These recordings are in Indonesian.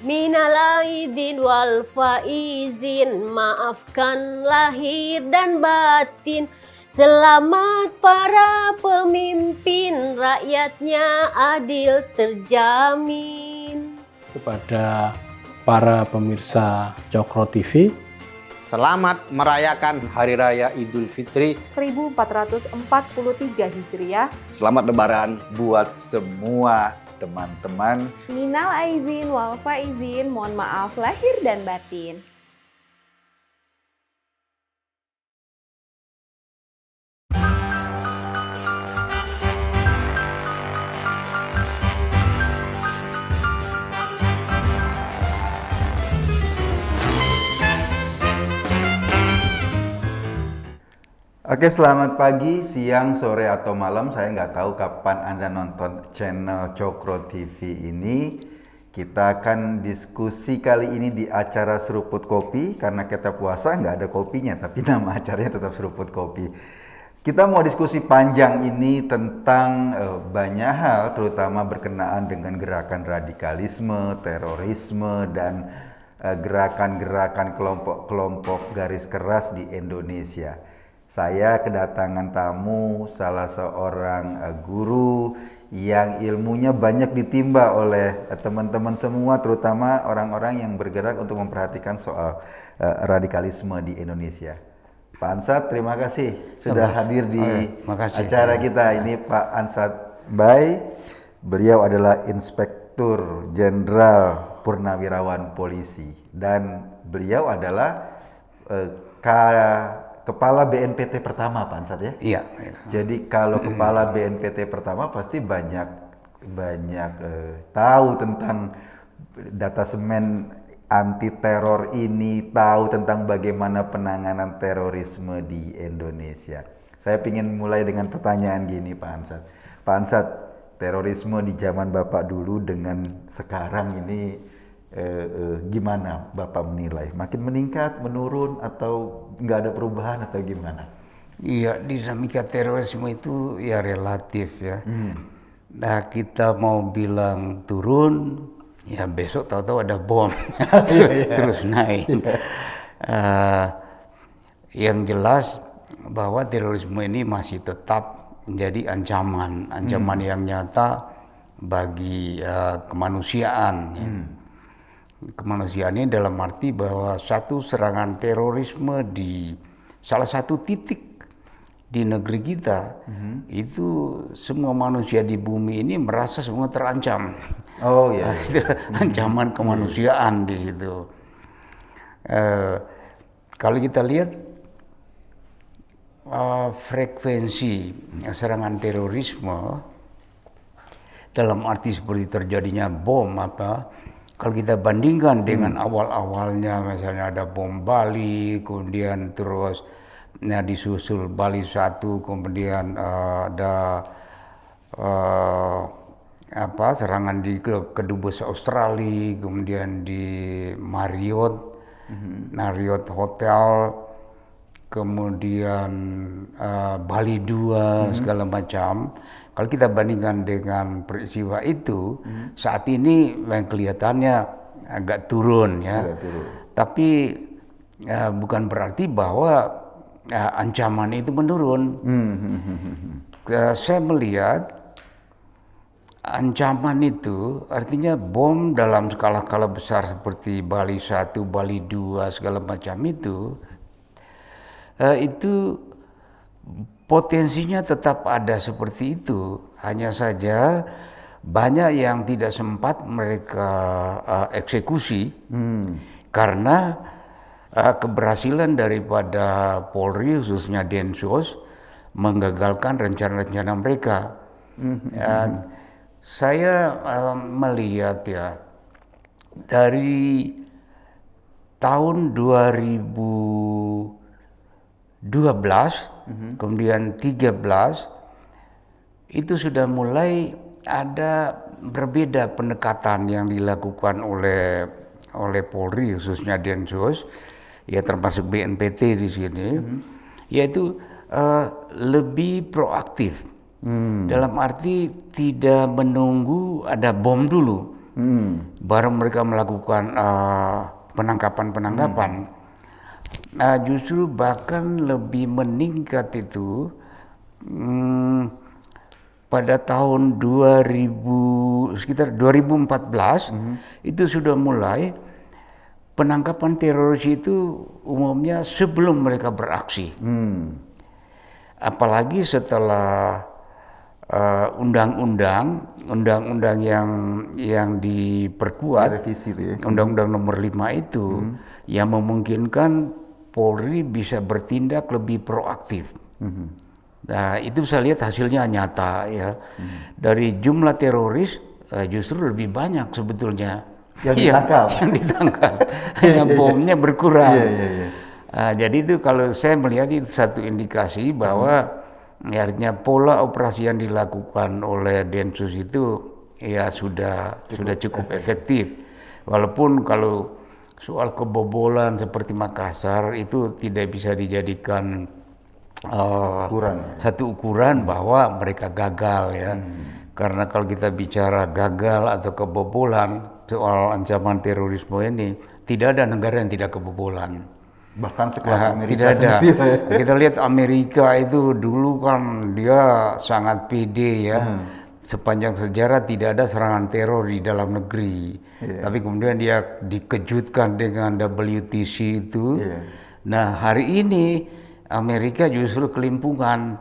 Minal aidin wal faizin, maafkan lahir dan batin. Selamat para pemimpin, rakyatnya adil terjamin. Kepada para pemirsa Cokro TV, Selamat merayakan Hari Raya Idul Fitri 1443 Hijriah. Selamat Lebaran buat semua teman-teman. Minal aizin wal faizin, mohon maaf lahir dan batin. Oke, selamat pagi, siang, sore, atau malam. Saya nggak tahu kapan Anda nonton channel Cokro TV ini. Kita akan diskusi kali ini di acara Seruput Kopi, karena kita puasa nggak ada kopinya, tapi nama acaranya tetap Seruput Kopi. Kita mau diskusi panjang ini tentang eh, banyak hal, terutama berkenaan dengan gerakan radikalisme, terorisme, dan eh, gerakan-gerakan kelompok-kelompok garis keras di Indonesia saya kedatangan tamu salah seorang eh, guru yang ilmunya banyak ditimba oleh eh, teman-teman semua terutama orang-orang yang bergerak untuk memperhatikan soal eh, radikalisme di Indonesia. Pak Ansat, terima kasih sudah hadir di oh, ya, acara kita. Ini Pak Ansat Bay. Beliau adalah Inspektur Jenderal Purnawirawan Polisi dan beliau adalah uh, Kepala BNPT pertama Pak Ansat ya? Iya. iya. Jadi kalau mm kepala BNPT pertama pasti banyak banyak eh, tahu tentang data semen anti teror ini, tahu tentang bagaimana penanganan terorisme di Indonesia. Saya ingin mulai dengan pertanyaan gini Pak Ansat. Pak Ansat, terorisme di zaman Bapak dulu dengan sekarang ini eh, eh, gimana Bapak menilai? Makin meningkat, menurun, atau nggak ada perubahan, atau gimana? Iya, dinamika terorisme itu ya relatif ya. Hmm. Nah, kita mau bilang turun, ya besok tahu-tahu ada bom. Iya, iya. Terus naik. uh, yang jelas bahwa terorisme ini masih tetap menjadi ancaman, ancaman hmm. yang nyata bagi uh, kemanusiaan. Ya. Hmm kemanusiaannya dalam arti bahwa satu serangan terorisme di salah satu titik di negeri kita mm-hmm. itu semua manusia di bumi ini merasa semua terancam. Oh ya. iya. iya. ancaman mhm. kemanusiaan mm-hmm. di situ. Uh, kalau kita lihat uh, frekuensi serangan terorisme dalam arti seperti terjadinya bom apa kalau kita bandingkan hmm. dengan awal-awalnya misalnya ada bom Bali, kemudian terus ya, disusul Bali satu, kemudian uh, ada uh, apa serangan di kedubes Australia, kemudian di Marriott, hmm. Marriott Hotel, kemudian uh, Bali dua hmm. segala macam kalau kita bandingkan dengan peristiwa itu, hmm. saat ini yang kelihatannya agak turun ya. Agak turun. Tapi ya, bukan berarti bahwa ya, ancaman itu menurun. Hmm. ya, saya melihat ancaman itu artinya bom dalam skala-skala besar seperti Bali satu, Bali 2, segala macam itu eh, itu potensinya tetap ada seperti itu, hanya saja banyak yang tidak sempat mereka uh, eksekusi hmm. karena uh, keberhasilan daripada Polri khususnya Densus menggagalkan rencana-rencana mereka. Hmm. Uh, saya uh, melihat ya dari tahun 2000 12, mm-hmm. kemudian 13 itu sudah mulai ada berbeda pendekatan yang dilakukan oleh oleh Polri khususnya Densus ya termasuk BNPT di sini mm-hmm. yaitu uh, lebih proaktif. mm. Dalam arti tidak menunggu ada bom dulu, mm. baru mereka melakukan penangkapan Uh, penangkapan -penangkapan. mm uh, justru bahkan lebih meningkat itu hmm, pada tahun 2000 sekitar 2014 mm -hmm. itu sudah mulai penangkapan teroris itu umumnya sebelum mereka beraksi. Hmm. Apalagi setelah eh, undang-undang uh, undang-undang yang yang diperkuat ya. undang-undang ya. nomor 5 itu hmm. yang memungkinkan Polri bisa bertindak lebih proaktif. Mhm. Nah, itu bisa lihat hasilnya nyata ya. Mhm. Dari jumlah teroris eh, justru lebih banyak sebetulnya yang iya. ditangkap. yang ditangkap. Hanya iya, iya, bomnya berkurang. Yeah, yeah, yeah. Uh, jadi itu kalau saya melihat itu satu indikasi bahwa mm-hmm. ya, artinya pola operasi yang dilakukan oleh Densus itu ya sudah cukup sudah cukup efektif. efektif. Walaupun kalau soal kebobolan seperti Makassar itu tidak bisa dijadikan uh, ukuran. Ya. satu ukuran bahwa mereka gagal ya. Hmm. Karena kalau kita bicara gagal atau kebobolan soal ancaman terorisme ini, tidak ada negara yang tidak kebobolan. Bahkan sekelas nah, Amerika tidak ada. Sendiri. Ya. Kita lihat Amerika itu dulu kan dia sangat pede ya. Hmm sepanjang sejarah tidak ada serangan teror di dalam negeri. Yeah. Tapi kemudian dia dikejutkan dengan WTC itu. Yeah. Nah, hari ini Amerika justru kelimpungan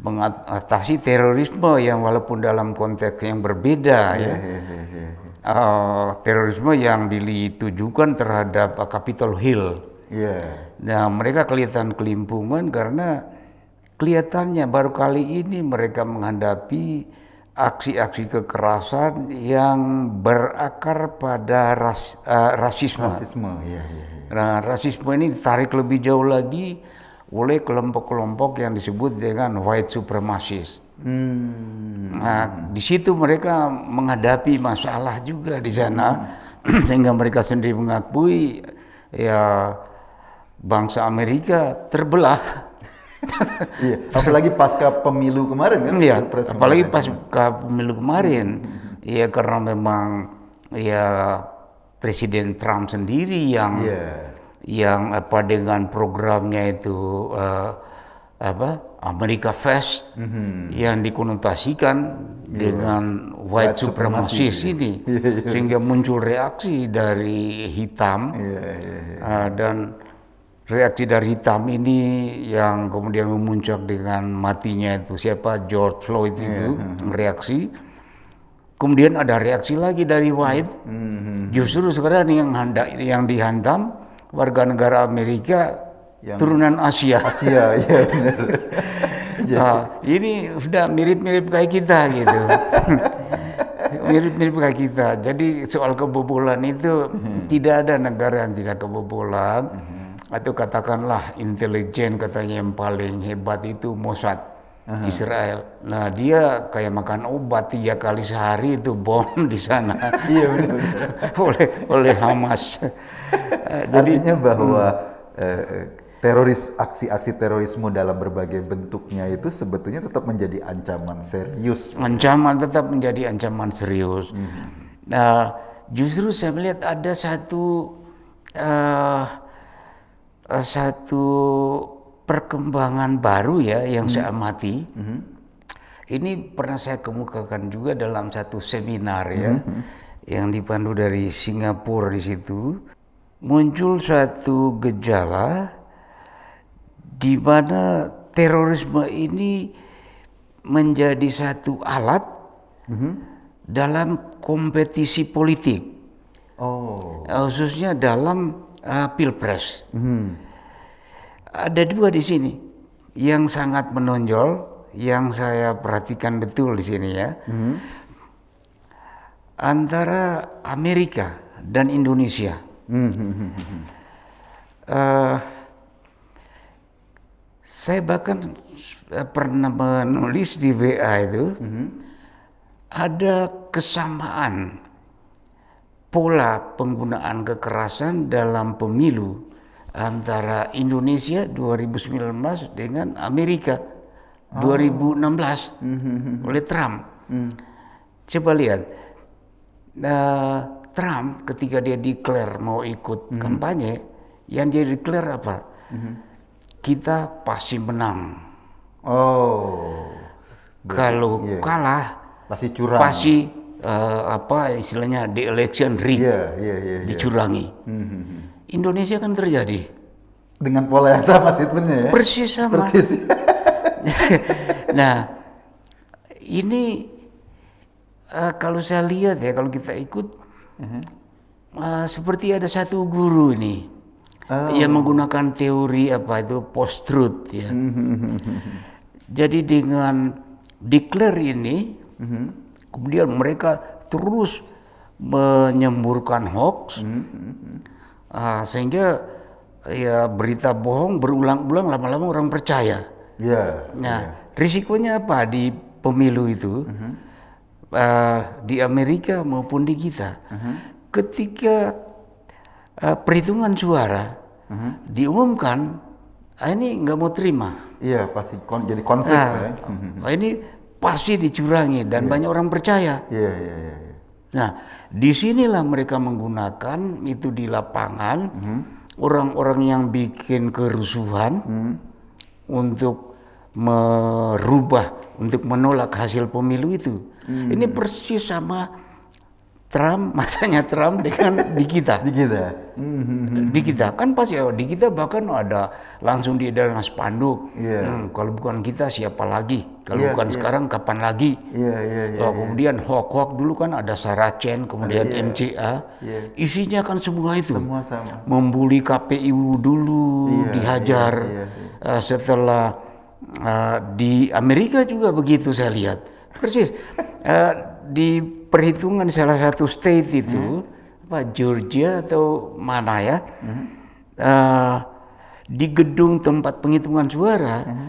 mengatasi terorisme yang walaupun dalam konteks yang berbeda yeah, ya. Yeah, yeah, yeah. Uh, terorisme yang ditujukan terhadap uh, Capitol Hill. Yeah. Nah, mereka kelihatan kelimpungan karena kelihatannya baru kali ini mereka menghadapi aksi-aksi kekerasan yang berakar pada ras, uh, rasisme. Rasisme, ya, ya, Nah, rasisme ini ditarik lebih jauh lagi oleh kelompok-kelompok yang disebut dengan white supremacist. Hmm. Nah, di situ mereka menghadapi masalah juga di sana, hmm. sehingga mereka sendiri mengakui ya bangsa Amerika terbelah iya, apalagi pasca pemilu kemarin kan? Iya, apalagi pasca pemilu kemarin. Iya, karena memang ya Presiden Trump sendiri yang yeah. yang apa dengan programnya itu uh, apa Amerika First mm -hmm. yang dikonotasikan yeah. dengan white, white supremacy ini yeah. Iya. sehingga muncul reaksi dari hitam yeah, yeah, yeah. Uh, dan reaksi dari hitam ini yang kemudian memuncak dengan matinya itu siapa George Floyd iya, itu yeah. Iya. reaksi kemudian ada reaksi lagi dari White mm -hmm. justru sekarang yang handa, yang dihantam warga negara Amerika yang turunan Asia Asia ya benar nah, ini sudah mirip-mirip kayak kita gitu mirip-mirip kayak kita jadi soal kebobolan itu hmm. tidak ada negara yang tidak kebobolan hmm atau katakanlah intelijen katanya yang paling hebat itu Mossad uh-huh. Israel. Nah dia kayak makan obat tiga kali sehari itu bom di sana. Iya benar. oleh oleh Hamas. Jadi, Artinya bahwa hmm. eh, teroris aksi-aksi terorisme dalam berbagai bentuknya itu sebetulnya tetap menjadi ancaman serius. Ancaman tetap menjadi ancaman serius. Hmm. Nah, justru saya melihat ada satu uh, Eh, satu perkembangan baru ya yang hmm. saya amati. Hmm. Ini pernah saya kemukakan juga dalam satu seminar ya hmm. yang dipandu dari Singapura di situ muncul satu gejala di mana terorisme ini menjadi satu alat hmm. dalam kompetisi politik. Oh. Eh, khususnya dalam uh, pilpres. Hmm. Ada dua di sini yang sangat menonjol, yang saya perhatikan betul di sini ya. Hmm. Antara Amerika dan Indonesia. Hmm. Uh, saya bahkan eh, pernah menulis di WA itu hmm. ada kesamaan pola penggunaan kekerasan dalam pemilu antara Indonesia 2019 dengan Amerika oh. 2016 mm -hmm. oleh Trump. Mm. Coba lihat uh, Trump ketika dia declare mau ikut mm. kampanye, yang dia declare apa? Mm -hmm. Kita pasti menang. Oh. Kalau yeah. kalah pasti curang. Pasti uh, apa istilahnya the election rig yeah, yeah, yeah, iya. dicurangi. Mm Indonesia kan terjadi dengan pola yang sama sebetulnya ya. Persis sama. Persis. nah, ini uh, kalau saya lihat ya kalau kita ikut uh seperti ada satu guru ini oh. yang menggunakan teori apa itu post truth ya. Jadi dengan declare ini uh -huh Kemudian mereka terus menyemburkan hoax, hmm. uh, sehingga ya berita bohong berulang-ulang lama-lama orang percaya. Yeah. Nah, yeah. risikonya apa di pemilu itu uh, di Amerika maupun di kita, mhm. ketika uh, perhitungan suara mhm. diumumkan, ini nggak mau terima. Iya pasti kon jadi konflik. Nah, ya. Ini pasti dicurangi dan yeah. banyak orang percaya. Yeah, yeah, yeah, yeah. Nah, disinilah mereka menggunakan itu di lapangan hmm. orang-orang mm. -hmm. yang bikin kerusuhan mm. untuk merubah, untuk menolak hasil pemilu itu. Mm. Ini persis sama Trump masanya Trump dengan di kita di kita di kita kan pasti ya, di kita bahkan ada langsung di dalam spanduk yeah. hmm, kalau bukan kita siapa lagi kalau yeah, bukan yeah. sekarang kapan lagi yeah, yeah, yeah, oh, iya. kemudian hoax hoax dulu kan ada Saracen kemudian yeah. MCA yeah. isinya kan semua itu semua sama membuli KPU dulu yeah, dihajar yeah, yeah, yeah. Uh, setelah uh, di Amerika juga begitu saya lihat persis uh, di perhitungan salah satu state itu hmm. apa Georgia atau mana ya hmm. uh, di gedung tempat penghitungan suara hmm.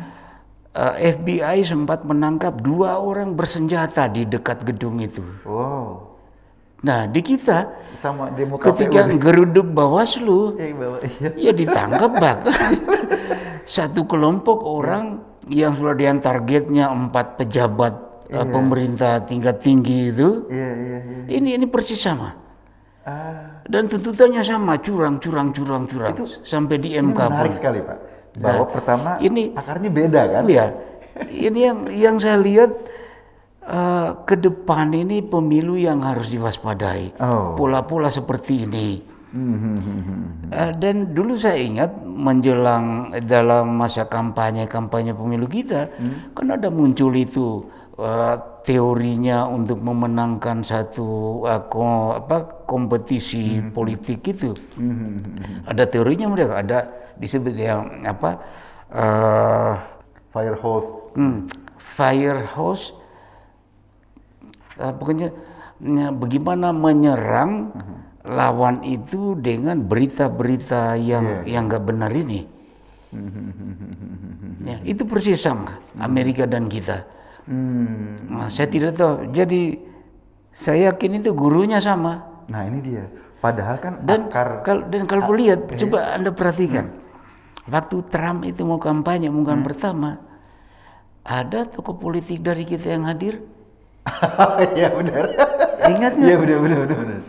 uh, eh, FBI sempat menangkap dua orang bersenjata di dekat gedung itu. Wow. Nah di kita sama ketika geruduk Bawaslu ya, bawa, ya. ya ditangkap bahkan satu kelompok orang ya. yang sudah diantar targetnya empat pejabat yeah. Iya. pemerintah tingkat tinggi itu. Yeah, yeah, yeah. Ini ini persis sama. Ah. Dan tuntutannya sama, curang, curang, curang, curang, itu, sampai di MK. Ini menarik pun. sekali Pak. Nah, Bahwa nah, pertama ini akarnya beda kan? Iya. ini yang yang saya lihat uh, ke depan ini pemilu yang harus diwaspadai. Oh. Pola-pola oh. seperti ini. Uh, dan dulu saya ingat menjelang dalam masa kampanye kampanye pemilu kita hmm. kan ada muncul itu Eh, teorinya untuk memenangkan satu uh, ko, apa kompetisi -hmm. politik itu hmm, hmm, hmm, -hmm. ada teorinya mereka ada disebut yang apa uh, eh, firehouse hmm, firehouse uh, pokoknya ya, bagaimana menyerang -hmm. lawan itu dengan berita-berita yang yeah. yang nggak benar ini ya, itu persis sama Amerika dan kita Hmm, nah, saya tidak tahu. Jadi saya yakin itu gurunya sama. Nah ini dia. Padahal kan dan akar kal, dan kalau lihat, ya, eh. coba anda perhatikan hmm. waktu Trump itu mau kampanye mungkin hmm. pertama ada tokoh politik dari kita yang hadir. ya benar. Ingat nggak? Iya benar benar benar. benar.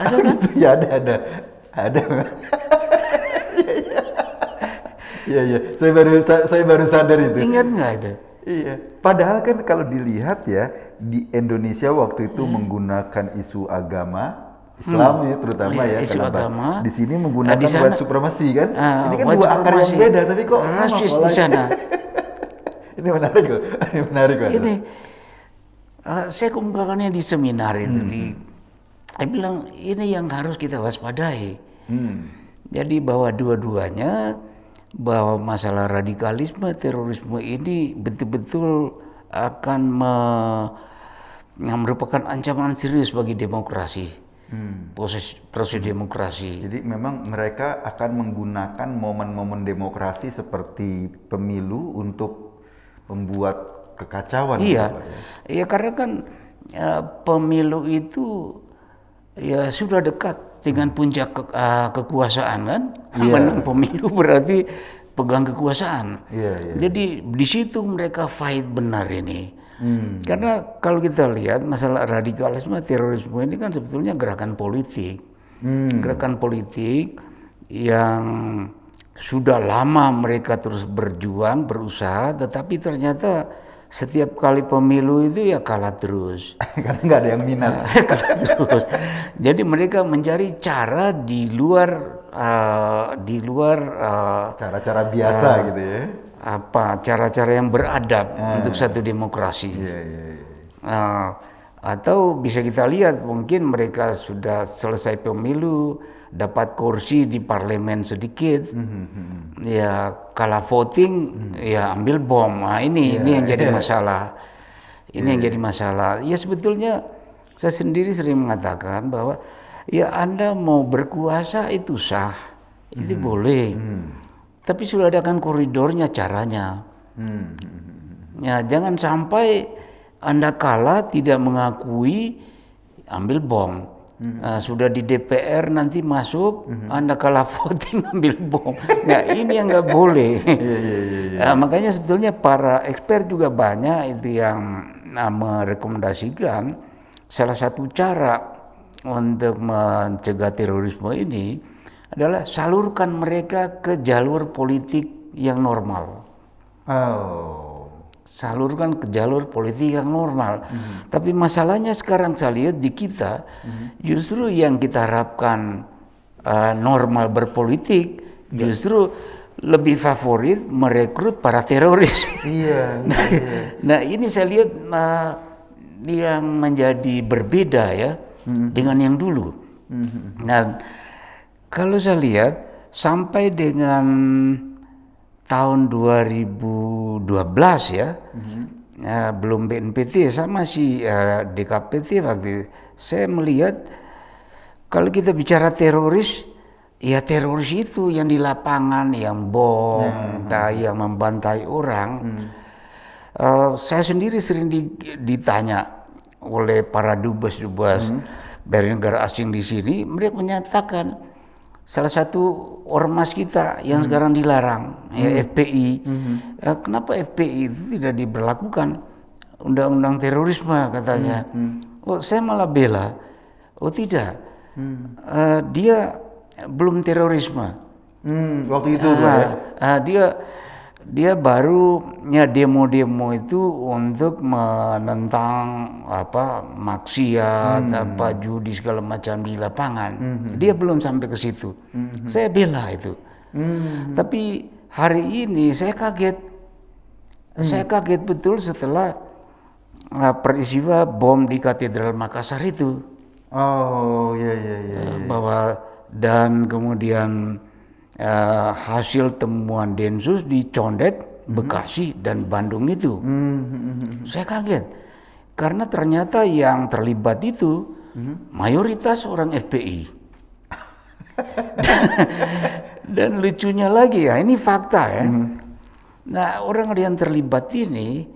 Ada kan? Ya ada ada ada. Iya iya. Saya baru saya, baru sadar itu. Ingat nggak ada? Iya. Padahal kan kalau dilihat ya di Indonesia waktu itu hmm. menggunakan isu agama hmm. Islam hmm. ya terutama ya, ya isu agama. Di sini nah, menggunakan nah, sana, white supremasi kan. Uh, ini kan dua akar yang beda tapi kok sama di sana. ini menarik loh. Ini menarik loh. Ini uh, saya kumpulkannya di seminar itu hmm. di saya bilang ini yang harus kita waspadai. Hmm. Jadi bahwa dua-duanya bahwa masalah radikalisme terorisme ini betul-betul akan me, merupakan ancaman serius bagi demokrasi hmm. proses proses hmm. demokrasi jadi memang mereka akan menggunakan momen-momen demokrasi seperti pemilu untuk membuat kekacauan iya gitu, ya. iya karena kan ya, pemilu itu ya sudah dekat dengan hmm. puncak ke, uh, kekuasaan kan yeah. menang pemilu berarti pegang kekuasaan. Yeah, yeah. Jadi di situ mereka fight benar ini. Hmm. Karena kalau kita lihat masalah radikalisme, terorisme ini kan sebetulnya gerakan politik. Hmm. Gerakan politik yang sudah lama mereka terus berjuang, berusaha, tetapi ternyata setiap kali pemilu itu ya kalah terus. Karena nggak ada yang minat. kalah terus. Jadi mereka mencari cara di luar uh, di luar eh, cara-cara uh, biasa uh, gitu ya. Apa cara-cara yang beradab eh. untuk satu demokrasi. Iya, iya, iya. Uh, atau bisa kita lihat mungkin mereka sudah selesai pemilu dapat kursi di parlemen sedikit, mm-hmm. ya kalah voting, mm-hmm. ya ambil bom. Nah, ini yeah, ini yang jadi yeah. masalah. Ini yeah. yang ya, ya. jadi masalah. Ya sebetulnya saya sendiri sering mengatakan bahwa ya Anda mau berkuasa itu sah, mm-hmm. boleh. Mm-hmm. Tapi sudah ada kan koridornya, caranya. Mm-hmm. Ya jangan sampai Anda kalah tidak mengakui ambil bom hmm. nah, sudah di DPR nanti masuk hmm. anda kalah voting ambil bom nah ini yang nggak boleh yeah, yeah, yeah, nah, makanya sebetulnya para expert juga banyak itu yang nah, merekomendasikan salah satu cara untuk mencegah terorisme ini adalah salurkan mereka ke jalur politik yang normal. Oh salurkan ke jalur politik yang normal. Hmm. Tapi masalahnya sekarang saya lihat di kita hmm. justru yang kita harapkan uh, normal berpolitik yeah. justru lebih favorit merekrut para teroris. Iya, iya. nah, yeah. nah ini saya lihat uh, yang menjadi berbeda ya hmm. dengan yang dulu. Hmm. Nah kalau saya lihat sampai dengan tahun 2012 ya mm-hmm. uh, belum BNPT sama si uh, eh, DKPT waktu saya melihat kalau kita bicara teroris ya teroris itu yang di lapangan yang bom mm-hmm. yang membantai orang mm-hmm. uh, saya sendiri sering di, ditanya oleh para dubes-dubes mm-hmm. dari negara asing di sini mereka menyatakan salah satu ormas kita yang hmm. sekarang dilarang ya FPI. Hmm. Ya, kenapa FPI itu tidak diberlakukan undang-undang terorisme katanya? Hmm. Hmm. Oh saya malah bela. Oh tidak, hmm. uh, dia belum terorisme. Hmm, waktu itu uh, ya. Uh, dia dia baru ya demo-demo itu untuk menentang apa maksiat hmm. apa judi segala macam di lapangan hmm. dia belum sampai ke situ hmm. saya bela itu hmm. tapi hari ini saya kaget hmm. saya kaget betul setelah eh, peristiwa bom di katedral Makassar itu oh ya ya ya, ya. Eh, bahwa dan kemudian uh, hasil temuan Densus di Condet, hmm. Bekasi dan Bandung itu. Hmm. Saya kaget karena ternyata yang terlibat itu hmm. mayoritas orang FPI. dan, lucunya lagi ya, ini fakta ya. Hmm. Nah, orang yang terlibat ini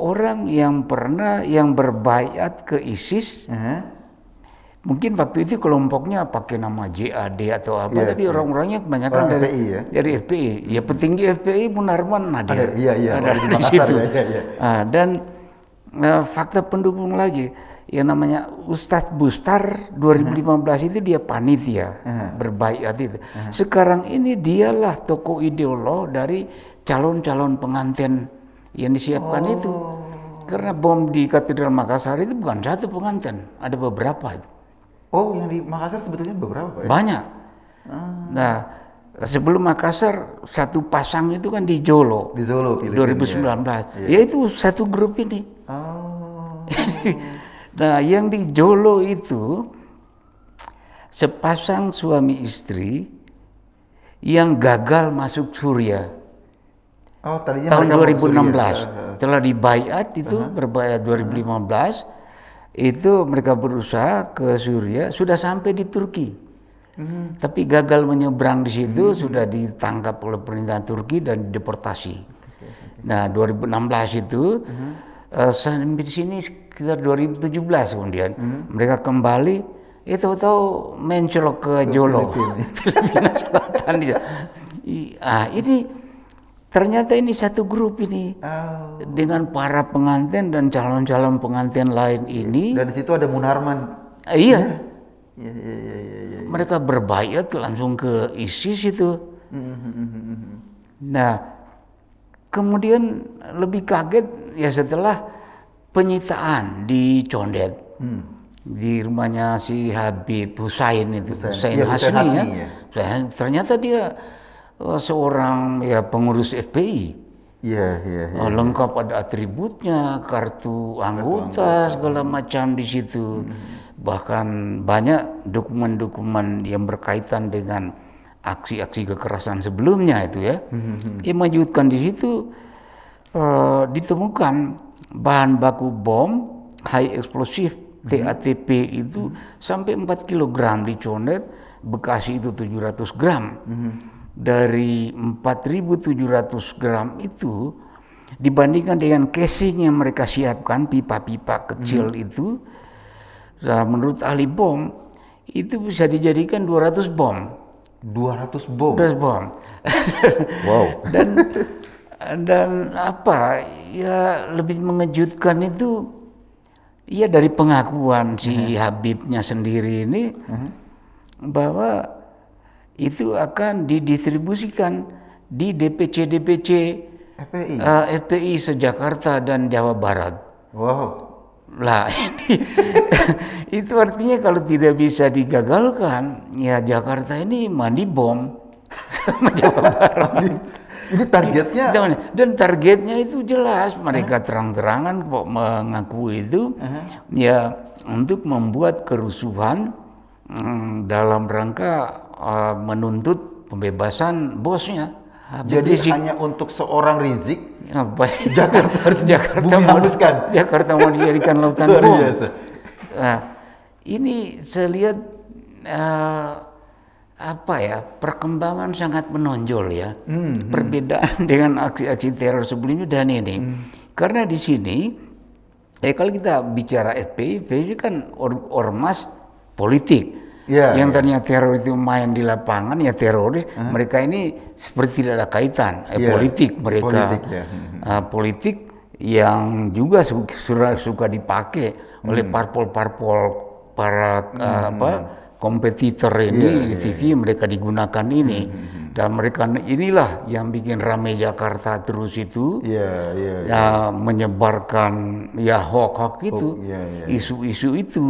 orang yang pernah yang berbayat ke ISIS. Hmm mungkin waktu itu kelompoknya pakai nama JAD atau apa, yeah, tapi yeah. orang-orangnya kebanyakan Orang dari FPI, ya? dari FPI. Ya petinggi FPI Munarman ada. iya, iya. Ada Ya, Nah, dan uh, fakta pendukung lagi, yang namanya Ustadz Bustar 2015 uh-huh. itu dia panitia uh berbaik hati itu. uh Sekarang ini dialah toko ideolog dari calon-calon pengantin yang disiapkan oh. itu. Karena bom di Katedral Makassar itu bukan satu pengantin, ada beberapa itu. Oh, yang di Makassar sebetulnya beberapa Pak ya? Banyak. Ah. Nah, sebelum Makassar satu pasang itu kan di Jolo. Di Jolo pilih 2019. Ya. Iya. ya. Yaitu satu grup ini. Oh. nah, yang di Jolo itu sepasang suami istri yang gagal masuk surya. Oh, tadinya tahun 2016 iya, iya. telah dibayat itu uh -huh. berbayat 2015 uh -huh itu mereka berusaha ke Suriah sudah sampai di Turki hmm. tapi gagal menyeberang di situ hmm. sudah ditangkap oleh pemerintahan Turki dan deportasi okay, okay. nah 2016 itu hmm. uh, sampai di sini sekitar 2017 kemudian hmm. mereka kembali itu ya, tahu mencolok ke Jolo Filipina Selatan ah ini Ternyata ini satu grup ini oh. dengan para pengantin dan calon-calon pengantin lain ini. Dan di situ ada Munarman. Iya. Ya, ya, ya, ya, ya. Mereka berbayat langsung ke ISIS itu. Hmm, hmm, hmm, nah, kemudian lebih kaget ya setelah penyitaan di Condet. Hmm. Di rumahnya si Habib Husain itu, Husain, Husain, iya, ya, Hasni, Hasni ya. ya. Ternyata dia seorang ya pengurus FPI. Iya, iya, ya, Lengkap ada atributnya, kartu anggota, segala macam di situ. Hmm. Bahkan banyak dokumen-dokumen yang berkaitan dengan aksi-aksi kekerasan sebelumnya itu ya. Hmm. hmm, hmm. Yang di situ uh, ditemukan bahan baku bom high explosive TATP hmm. itu hmm. sampai 4 kg di Condet, Bekasi itu 700 gram. Hmm dari 4.700 gram itu dibandingkan dengan casing yang mereka siapkan pipa-pipa kecil hmm. itu nah, menurut ahli bom itu bisa dijadikan 200 bom 200 bom 200 bom wow dan dan apa ya lebih mengejutkan itu ya dari pengakuan si hmm. Habibnya sendiri ini hmm. bahwa itu akan didistribusikan di DPC-DPC FPI. Uh, eh, FPI se-Jakarta dan Jawa Barat. Wow. Lah ini itu artinya kalau tidak bisa digagalkan ya Jakarta ini mandi bom sama Jawa Barat. Itu targetnya iya, dan targetnya itu jelas mereka uh -huh. terang-terangan kok mengaku itu uh -huh. ya untuk membuat kerusuhan mm, dalam rangka Eh, menuntut pembebasan bosnya. Habib Jadi Rizik. hanya untuk seorang Rizik, Apa? Jakarta harus Jakarta mau Jakarta mau dijadikan lautan bom. Nah, ini saya lihat uh, apa ya perkembangan sangat menonjol ya hmm, hmm. perbedaan hmm. dengan aksi-aksi teror sebelumnya dan ini hmm. karena di sini eh kalau kita bicara FPI, FPI kan or, ormas politik yeah, yang yeah. tadinya teroris itu main di lapangan ya teror uh-huh. mereka ini seperti tidak ada kaitan eh, yeah. politik mereka politik, yeah. Ya. uh, hmm, hmm. politik yang juga suka, suka dipakai hmm. oleh parpol-parpol para ah, hmm. uh, apa hmm, kompetitor ini yeah, di ya, TV yeah. mereka digunakan ini hmm. dan mereka inilah yang bikin rame Jakarta terus itu yeah, ya, yeah, yeah. Uh, menyebarkan ya hoax-hoax itu oh, isu-isu yeah, yeah. Isu -isu itu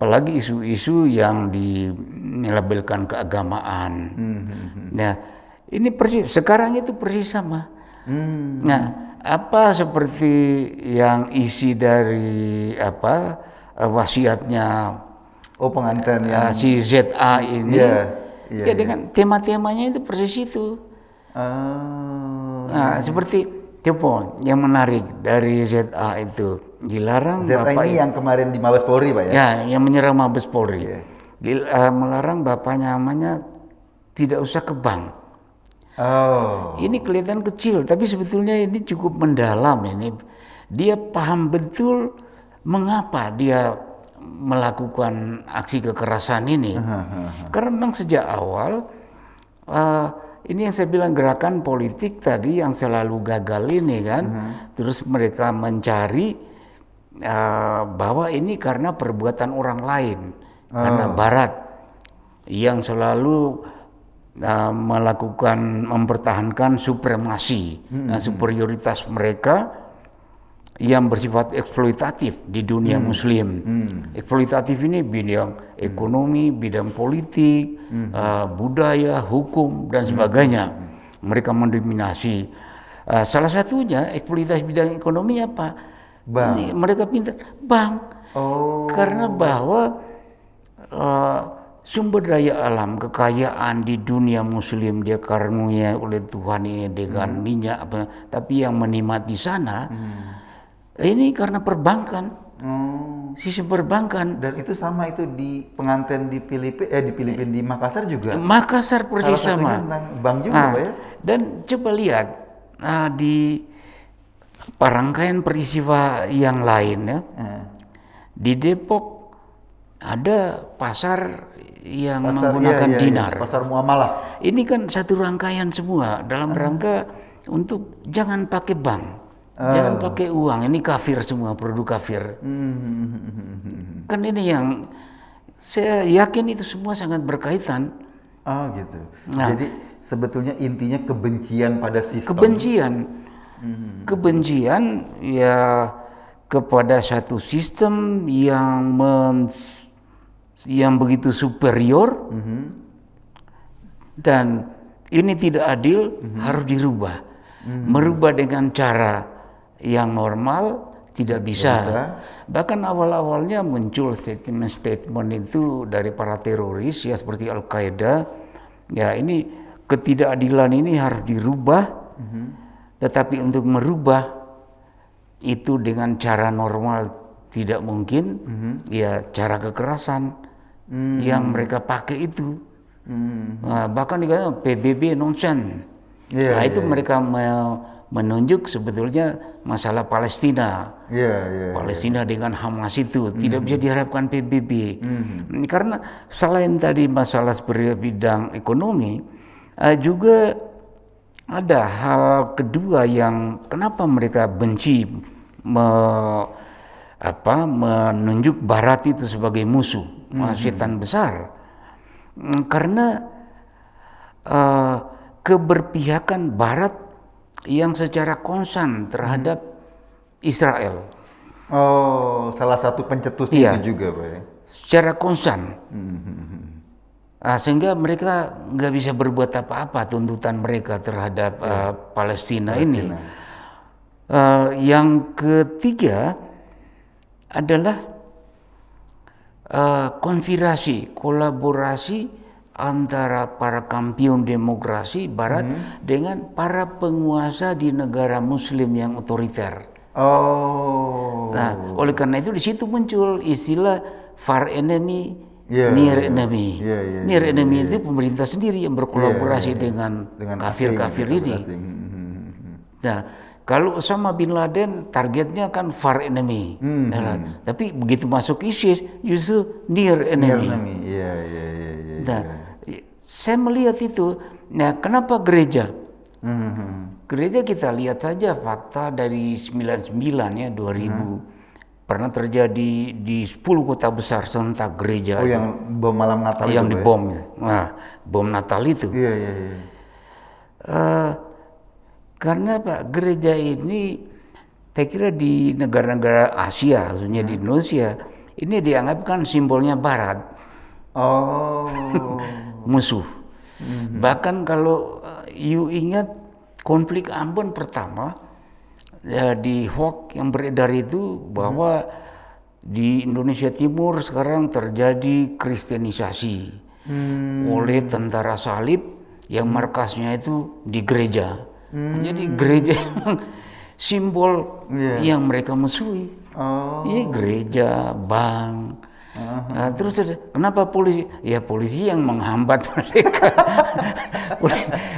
apalagi isu-isu yang dilabelkan keagamaan. Hmm, hmm, hmm, Nah, ini persis sekarang itu persis sama. Hmm. Nah, apa seperti yang isi dari apa eh, wasiatnya oh pengantin ya yang si ZA ini? Yeah, yeah, ya dengan iya. tema-temanya itu persis itu. Uh, nah, seperti telepon yang menarik dari ZA itu dilarang Zeta bapak ini yang kemarin di Mabes Polri pak ya? Ya, yang menyerang Mabes Polri. Yeah. Dil, uh, eh, melarang bapaknya namanya tidak usah ke bank. Oh. Ini kelihatan kecil, tapi sebetulnya ini cukup mendalam. Ini dia paham betul mengapa dia melakukan aksi kekerasan ini. Karena memang sejak awal uh, ini yang saya bilang gerakan politik tadi yang selalu gagal ini kan, terus mereka mencari Ah, bahwa ini karena perbuatan orang lain, oh. karena Barat yang selalu uh, melakukan mempertahankan supremasi, hmm. nah, superioritas mereka yang bersifat eksploitatif di dunia hmm. Muslim. Hmm. Eksploitatif ini bidang hmm. ekonomi, bidang politik, hmm. uh, budaya, hukum dan hmm. sebagainya. Mereka mendominasi. Uh, salah satunya eksploitasi bidang ekonomi apa? Bang. Ini mereka pintar bang. Oh. Karena bahwa uh, sumber daya alam kekayaan di dunia muslim dia karunia oleh Tuhan ini dengan hmm. minyak apa tapi yang menikmati sana hmm. ini karena perbankan hmm. Oh. sistem perbankan dan itu sama itu di pengantin di Filipina eh di Filipina di Makassar juga Makassar persis Salah sama tentang juga nah, ya dan coba lihat nah, di perangkaian peristiwa yang lain ya. Hmm. Di Depok ada pasar yang pasar, menggunakan iya, iya, iya. dinar. Iya, pasar muamalah. Ini kan satu rangkaian semua dalam hmm. rangka untuk jangan pakai bank. Oh. Jangan pakai uang. Ini kafir semua, produk kafir. Hmm, hmm, hmm, hmm. Kan ini yang saya yakin itu semua sangat berkaitan. oh, gitu. Nah, Jadi sebetulnya intinya kebencian pada sistem. Kebencian Mm-hmm. kebencian ya kepada satu sistem yang men, yang begitu superior hmm. dan ini tidak adil hmm. harus dirubah hmm. merubah dengan cara yang normal tidak bisa. bisa. Bahkan awal-awalnya muncul statement-statement itu dari para teroris ya seperti Al Qaeda. Ya ini ketidakadilan ini harus dirubah mm -hmm. Tetapi untuk merubah itu dengan cara normal tidak mungkin, mm -hmm. ya cara kekerasan mm -hmm. yang mereka pakai itu. Mm -hmm. nah, bahkan dikatakan PBB nonsen. Yeah, nah iya, itu yeah. mereka me menunjuk sebetulnya masalah Palestina. Yeah, yeah, iya. Palestina dengan Hamas itu mm -hmm. tidak mhm. bisa diharapkan PBB. Mm -hmm. Karena selain tadi masalah seperti bidang ekonomi, eh, juga ada hal kedua yang kenapa mereka benci me, apa, menunjuk Barat itu sebagai musuh, hmm. setan besar, hmm, karena uh, keberpihakan Barat yang secara konsan terhadap hmm. Israel. Oh, salah satu pencetusnya iya. itu juga, Pak. Ya? Secara konsan. Hmm. hmm, hmm. Nah, sehingga mereka nggak bisa berbuat apa-apa tuntutan mereka terhadap ya. uh, ah, Palestina, Palestina ini. Uh, yang ketiga adalah uh, konfirasi, kolaborasi antara para kampion demokrasi Barat hmm. dengan para penguasa di negara Muslim yang otoriter. Oh. Nah, oleh karena itu di situ muncul istilah far enemy yeah, near yeah, enemy. Yeah, yeah, near yeah, enemy yeah, itu iya. pemerintah sendiri yang berkolaborasi yeah, yeah, iya. dengan, kafir-kafir ini. Asing. Hmm, hmm, hmm, nah, kalau Osama bin Laden targetnya kan far enemy, mm hmm, ya kan? tapi begitu masuk ISIS justru near enemy. Near enemy. Iya, yeah, yeah, yeah, yeah, nah, yeah. saya melihat itu. Nah, kenapa gereja? Mm hmm. Gereja kita lihat saja fakta dari 99 ya 2000. Mm Hmm pernah terjadi di 10 kota besar sontak gereja. Oh, yang bom malam Natal yang itu. dibom. Ya? ya? Nah, bom Natal itu. Iya, iya, iya. Uh, karena Pak, gereja ini saya kira di negara-negara Asia, khususnya hmm. di Indonesia, ini dianggapkan simbolnya barat. Oh. Musuh. Hmm. Bahkan kalau you eh, ingat konflik Ambon pertama, ya, di hoax yang beredar itu bahwa hmm. di Indonesia Timur sekarang terjadi kristenisasi hmm. oleh tentara salib yang hmm. markasnya itu di gereja. Hmm. Jadi gereja simbol yeah. yang mereka musuhi. Oh. Ini iya, gereja, gitu. bank, Nah, terus kenapa polisi? Ya polisi yang menghambat mereka.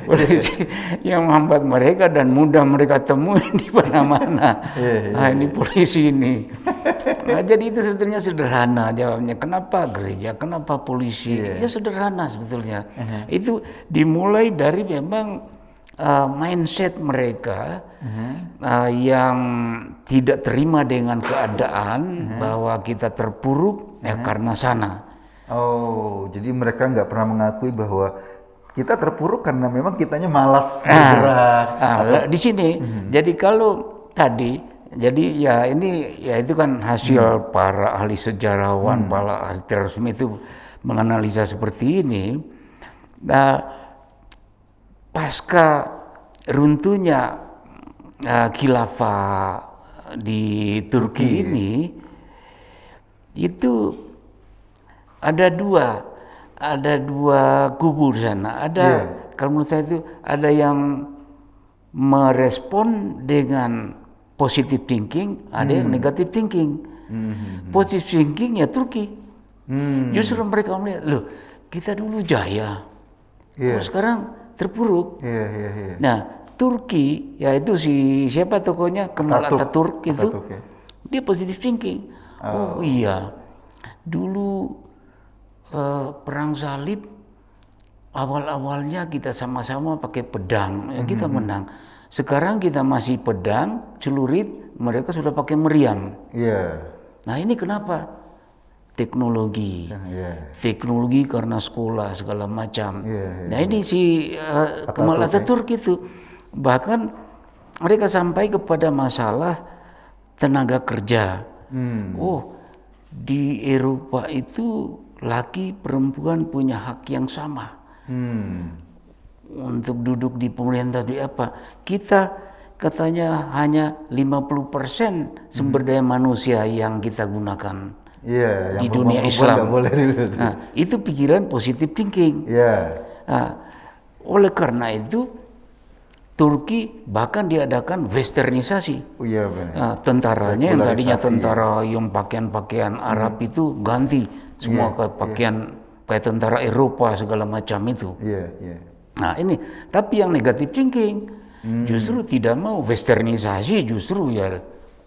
polisi yang menghambat mereka dan mudah mereka temui di mana-mana. Iya, iya, nah, ini iya. polisi ini. Nah, jadi itu sebetulnya sederhana jawabnya. Kenapa gereja? Kenapa polisi? Ya sederhana sebetulnya. Itu dimulai dari memang uh, mindset mereka uh-huh. uh, yang tidak terima dengan keadaan uh-huh. bahwa kita terpuruk ya, nah. karena sana. Oh, jadi mereka nggak pernah mengakui bahwa kita terpuruk karena memang kitanya malas ah, bergerak. Nah, atau... Di sini, hmm. jadi kalau tadi, jadi ya ini ya itu kan hasil hmm. para ahli sejarawan, hmm. para ahli terorisme itu menganalisa seperti ini. Nah, pasca runtuhnya uh, khilafah di Turki, Turki ini itu ada dua ada dua kubu di sana ada yeah. kalau menurut saya itu ada yang merespon dengan positive thinking ada hmm. yang negative thinking hmm. positive thinking ya Turki hmm. justru mereka melihat loh kita dulu jaya yeah. sekarang terpuruk yeah, yeah, yeah. nah Turki yaitu si siapa tokonya Kemal Atatürk, Atatürk itu Atatürk, ya. dia positive thinking Oh, oh iya, dulu eh, perang salib awal-awalnya kita sama-sama pakai pedang, ya, kita mm -hmm. menang. Sekarang kita masih pedang, celurit, mereka sudah pakai meriam. Yeah. Nah ini kenapa? Teknologi, yeah. Iya. teknologi karena sekolah segala macam. Yeah, yeah, nah iya. ini si uh, Kemal ya. Ataturk itu bahkan mereka sampai kepada masalah tenaga kerja Hmm. Oh, di Eropa itu laki perempuan punya hak yang sama. Hmm. Untuk duduk di pemerintah di apa? Kita katanya hanya 50% sumber hmm. daya manusia yang kita gunakan. Yeah, di dunia Islam. Boleh nah, itu pikiran positif thinking. Yeah. Nah, oleh karena itu Turki bahkan diadakan westernisasi. Oh, iya benar. Nah, tentaranya yang tadinya iya. tentara yang pakaian-pakaian hmm. Arab hmm. itu ganti semua yeah, ke iya. pakaian yeah. kayak tentara Eropa segala macam itu. Yeah, yeah. Nah ini, tapi yang negatif thinking hmm. justru tidak mau westernisasi justru ya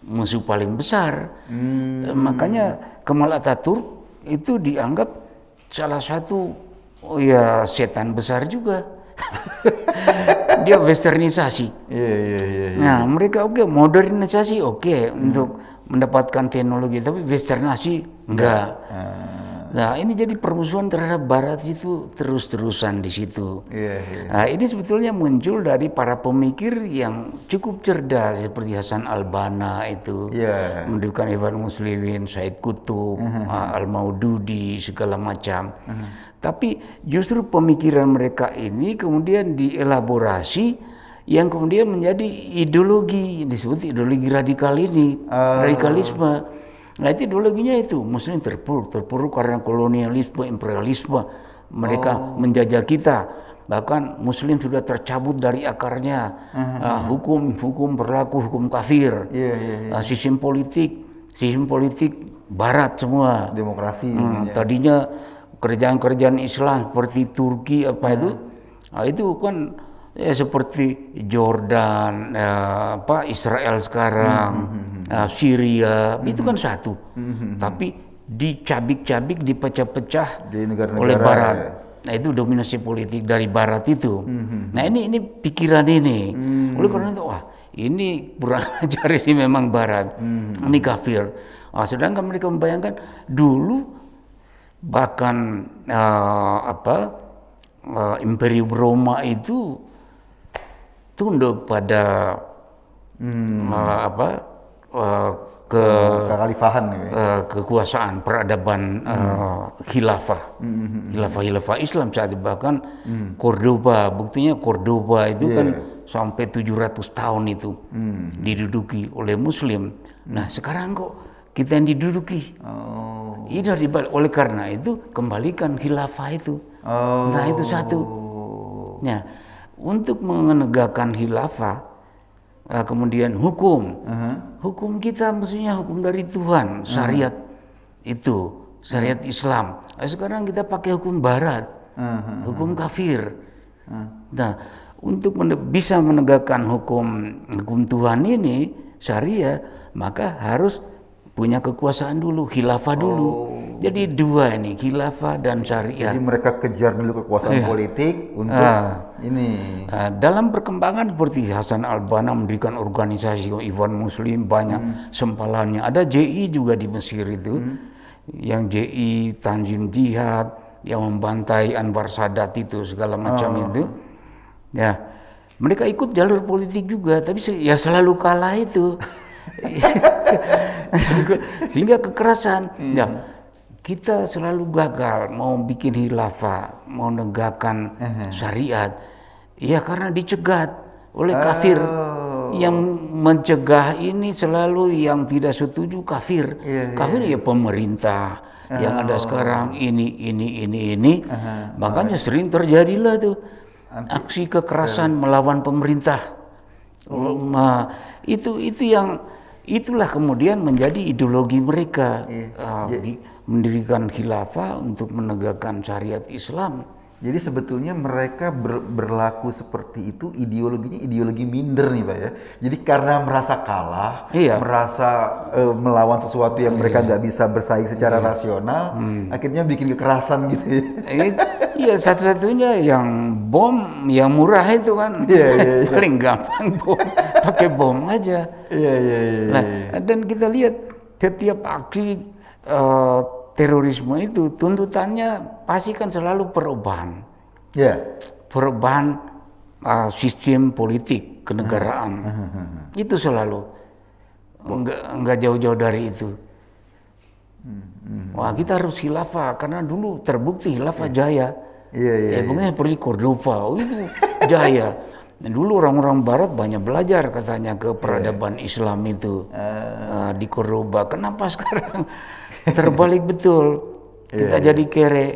musuh paling besar. Hmm. Eh, makanya Kemal Ataturk itu dianggap salah satu oh ya setan besar juga. dia westernisasi. Yeah, yeah, yeah, yeah. Nah, mereka oke okay, modernisasi oke okay, hmm. untuk mendapatkan teknologi, tapi westernisasi enggak. Nah, ini jadi permusuhan terhadap Barat itu terus-terusan di situ. Yeah, yeah. Nah, ini sebetulnya muncul dari para pemikir yang cukup cerdas seperti Hasan Albana itu, yeah. mendirikan Ivan Muslimin, Said Kutub, uh mhm, -huh. Mhm. Al Maududi segala macam. Uh mhm. -huh. Tapi justru pemikiran mereka ini kemudian dielaborasi yang kemudian menjadi ideologi disebut ideologi radikal ini, uh. Ah. radikalisme. Nah itu ideologinya itu Muslim terpuruk, terpuruk karena kolonialisme, imperialisme. Mereka oh. menjajah kita. Bahkan Muslim sudah tercabut dari akarnya. Uh-huh. Uh, hukum, hukum berlaku, hukum kafir. Yeah, yeah, yeah. Uh, sistem politik, sistem politik Barat semua. Demokrasi. Hmm, Tadinya kerjaan-kerjaan Islam seperti Turki apa itu ya. nah, itu kan ya seperti Jordan ya, apa Israel sekarang hmm. Nah, Syria hmm. itu kan satu hmm. tapi dicabik-cabik dipecah-pecah Di oleh Barat ya. nah itu dominasi politik dari Barat itu hmm. nah ini ini pikiran ini hmm. oleh karena itu wah ini kurang ajar ini memang Barat hmm. ini kafir nah, sedangkan mereka membayangkan dulu bahkan uh, apa uh, imperium Roma itu tunduk pada hmm. uh, apa uh, ke kekhalifahan gitu ya. uh, kekuasaan peradaban hmm. uh, khilafah hmm, hmm, hmm, hmm. khilafah khilafah Islam saat itu bahkan hmm. Cordoba buktinya Cordoba itu yeah. kan iya. sampai 700 tahun itu hmm. diduduki oleh Muslim nah sekarang kok kita yang diduduki. Oh. Ini harus dibalik. Oleh karena itu kembalikan khilafah itu. Oh. Nah itu oh. satu. Ya. Untuk menegakkan khilafah, eh, kemudian hukum. Uh -huh. Hukum kita maksudnya hukum dari Tuhan, uh-huh. syariat uh -huh. itu, syariat uh -huh. Islam. Eh, sekarang kita pakai hukum Barat, uh -huh. hukum kafir. Uh -huh. Nah, untuk men bisa menegakkan hukum hukum Tuhan ini syariat maka harus punya kekuasaan dulu, khilafah oh. dulu. Jadi dua ini, khilafah dan syariah. Jadi mereka kejar dulu kekuasaan ya. politik untuk ah. ini. Ah, dalam perkembangan seperti Hasan Albana mendirikan organisasi oh, Ivan Muslim banyak hmm. sempalannya. Ada JI juga di Mesir itu. Hmm. Yang JI Tanzim Jihad yang membantai Anwar Sadat itu segala macam oh. itu. Ya. Mereka ikut jalur politik juga, tapi ya selalu kalah itu. sehingga kekerasan hmm. ya kita selalu gagal mau bikin hilafah mau negakan hmm. syariat ya karena dicegat oleh kafir oh. yang mencegah ini selalu yang tidak setuju kafir yeah, iya, kafir iya. ya pemerintah oh. yang ada oh. sekarang ini ini ini ini uh -huh. makanya oh. sering terjadilah tuh aksi kekerasan yeah. melawan pemerintah oh. itu itu yang itulah kemudian menjadi ideologi mereka iya. uh, mendirikan khilafah untuk menegakkan syariat Islam jadi sebetulnya mereka ber, berlaku seperti itu ideologinya ideologi minder nih pak ya. Jadi karena merasa kalah, iya. merasa uh, melawan sesuatu yang mereka iya. nggak bisa bersaing secara iya. rasional, hmm. akhirnya bikin kekerasan gitu. Ya. Eh, iya satu-satunya yang bom yang murah itu kan iya, iya, iya. paling gampang bom, pakai bom aja. Iya iya iya. Nah iya, iya. dan kita lihat setiap aksi uh, terorisme itu tuntutannya pastikan selalu perubahan. Yeah. Perubahan uh, sistem politik kenegaraan. itu selalu enggak enggak jauh-jauh dari itu. Hmm. Wah, kita harus khilafah karena dulu terbukti khilafah yeah. jaya. Iya, iya. Ya, Emangnya iya. pergi Cordova, oh, itu jaya. dulu orang-orang Barat banyak belajar katanya ke iya, iya. peradaban yeah. Islam itu uh. Ah. Uh, ah, di Koroba. Kenapa sekarang terbalik betul? Iya, kita jadi kere.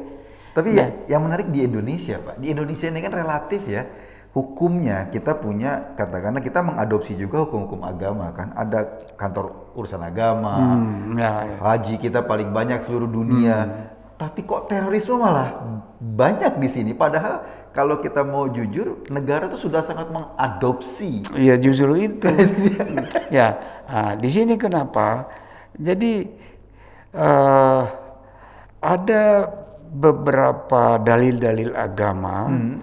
Tapi ya, nah, ya, yang menarik di Indonesia, Pak. Di Indonesia ini kan relatif ya hukumnya kita punya katakanlah kita mengadopsi juga hukum-hukum agama kan ada kantor urusan agama hmm, ya, ya. haji kita paling banyak seluruh dunia hmm. tapi kok terorisme malah banyak di sini padahal kalau kita mau jujur, negara itu sudah sangat mengadopsi. Iya justru itu. Iya. ya, nah, di sini kenapa? Jadi uh, ada beberapa dalil-dalil agama hmm.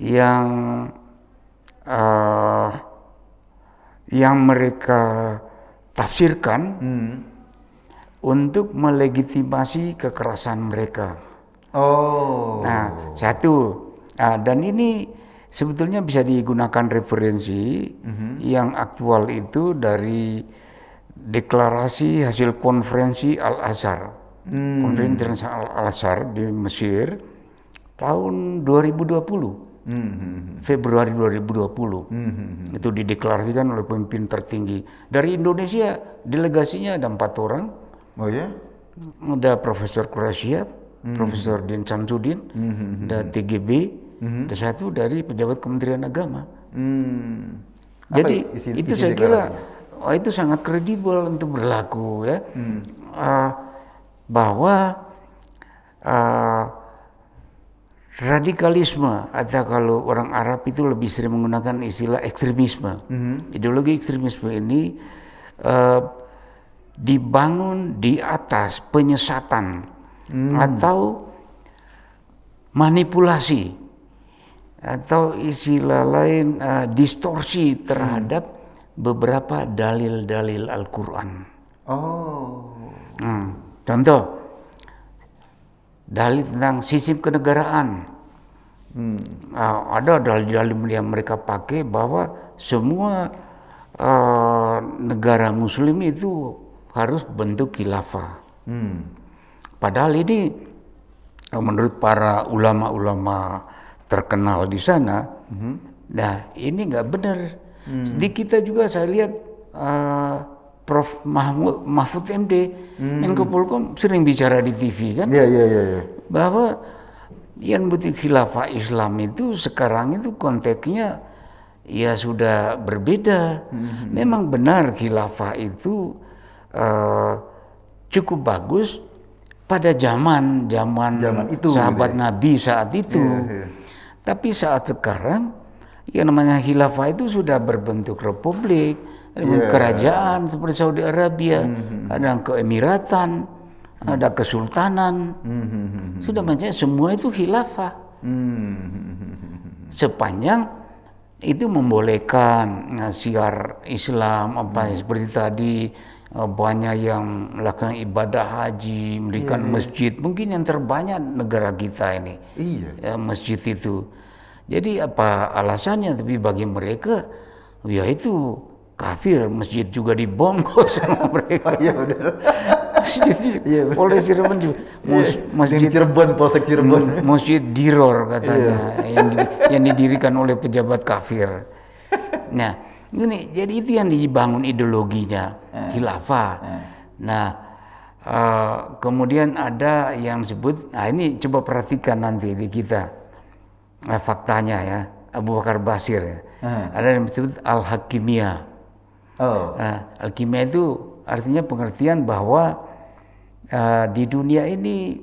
yang uh, yang mereka tafsirkan hmm. untuk melegitimasi kekerasan mereka. Oh. Nah, satu Nah, dan ini sebetulnya bisa digunakan referensi mm-hmm. yang aktual itu dari deklarasi hasil konferensi Al Azhar, mm. konferensi Al Azhar di Mesir tahun 2020. Mm-hmm. Februari 2020 mm-hmm. itu dideklarasikan oleh pemimpin tertinggi dari Indonesia delegasinya ada empat orang oh ya ada Profesor Kurasia, mm-hmm. Profesor Din Samsudin, mm-hmm. ada TGB, hmm. satu dari pejabat Kementerian Agama. Hmm. Jadi isi, isi itu saya kira oh, itu sangat kredibel untuk berlaku ya hmm. uh, bahwa uh, radikalisme atau kalau orang Arab itu lebih sering menggunakan istilah ekstremisme hmm. ideologi ekstremisme ini uh, dibangun di atas penyesatan hmm. atau manipulasi atau istilah lain uh, distorsi terhadap beberapa dalil-dalil Al-Qur'an. Oh. Hmm. Contoh dalil tentang sistem kenegaraan. Hmm. Uh, ada dalil-dalil yang mereka pakai bahwa semua uh, negara Muslim itu harus bentuk khilafah. Hmm. Padahal ini uh, menurut para ulama-ulama terkenal di sana. Mm-hmm. Nah, ini nggak benar. Mm. Di kita juga saya lihat uh, Prof. Mahmud Mahfud MD mm. yang Polkom sering bicara di TV kan. Iya, iya, iya, iya, Bahwa yang butuh khilafah Islam itu sekarang itu konteksnya ya sudah berbeda. Mm-hmm. Memang benar khilafah itu uh, cukup bagus pada zaman zaman, zaman itu, gitu sahabat gitu ya? Nabi saat itu. Yeah, yeah tapi saat sekarang yang namanya khilafah itu sudah berbentuk republik, yeah. Iya. kerajaan seperti Saudi Arabia, mm-hmm. ada keemiratan, mm-hmm. ada kesultanan. Mm-hmm. Sudah macam semua itu khilafah. Mm-hmm. Sepanjang itu membolehkan eh, siar Islam apa hmm. seperti tadi Eh, banyak yang melakukan ibadah haji, mendirikan yeah. Iya. masjid, mungkin yang terbanyak negara kita ini. Iya. Eh, masjid itu. Jadi apa alasannya? Tapi bagi mereka, ya itu kafir. Masjid juga dibom sama mereka. Iya benar. Iya, Polisi Cirebon juga. Iya, masjid Cirebon, Polsek Cirebon. Mm, masjid Diror katanya, yang, yang didirikan oleh pejabat kafir. Nah, ini jadi itu yang dibangun ideologinya eh. eh. khilafah. Eh. Nah, uh, kemudian ada yang sebut, nah ini coba perhatikan nanti di kita nah, faktanya ya Abu Bakar Basir. Ya. Eh. Ada yang disebut al-hakimiyah. Oh. nah, al-kimia itu artinya pengertian bahwa uh, di dunia ini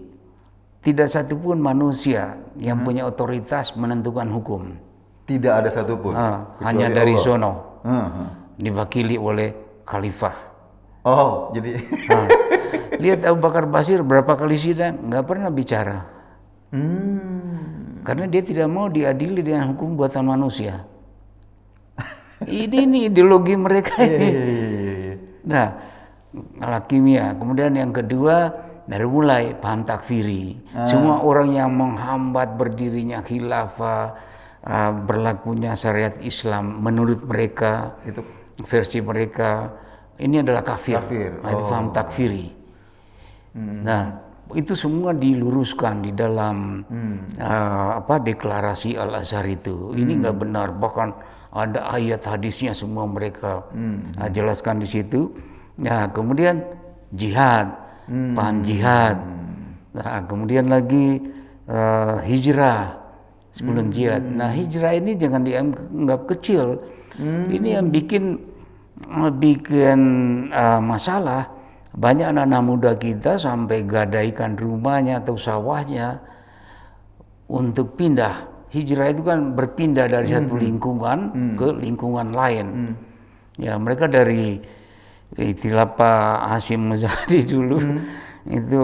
tidak satupun manusia yang hmm. punya otoritas menentukan hukum. Tidak ada satupun. Uh, hanya dari Allah. Hmm, hmm. diwakili oleh khalifah. Oh, jadi nah, lihat Abu Bakar Basir berapa kali sidang nggak pernah bicara. Hmm. Karena dia tidak mau diadili dengan hukum buatan manusia. ini nih ideologi mereka iya, ini. Yeah, yeah, yeah, iya. Nah, alakimia. Kemudian yang kedua dari mulai paham takfiri. Ah. Semua orang yang menghambat berdirinya khilafah Uh, berlakunya syariat Islam menurut mereka itu versi mereka ini adalah kafir, kafir. Nah, itu oh. paham takfiri. Hmm. Nah itu semua diluruskan di dalam hmm. uh, apa deklarasi Al Azhar itu. Ini nggak hmm. benar bahkan ada ayat hadisnya semua mereka hmm. uh, jelaskan di situ. Nah kemudian jihad, hmm. paham jihad. Hmm. Nah kemudian lagi uh, hijrah sebelum hmm. jihad. Nah hijrah ini jangan dianggap kecil. Hmm. Ini yang bikin eh, bikin uh, masalah. Banyak anak-anak muda kita sampai gadaikan rumahnya atau sawahnya untuk pindah. Hijrah itu kan berpindah dari hmm. satu lingkungan hmm. ke lingkungan lain. Hmm. Ya mereka dari istilah Pak Hasim Muzadi dulu hmm. itu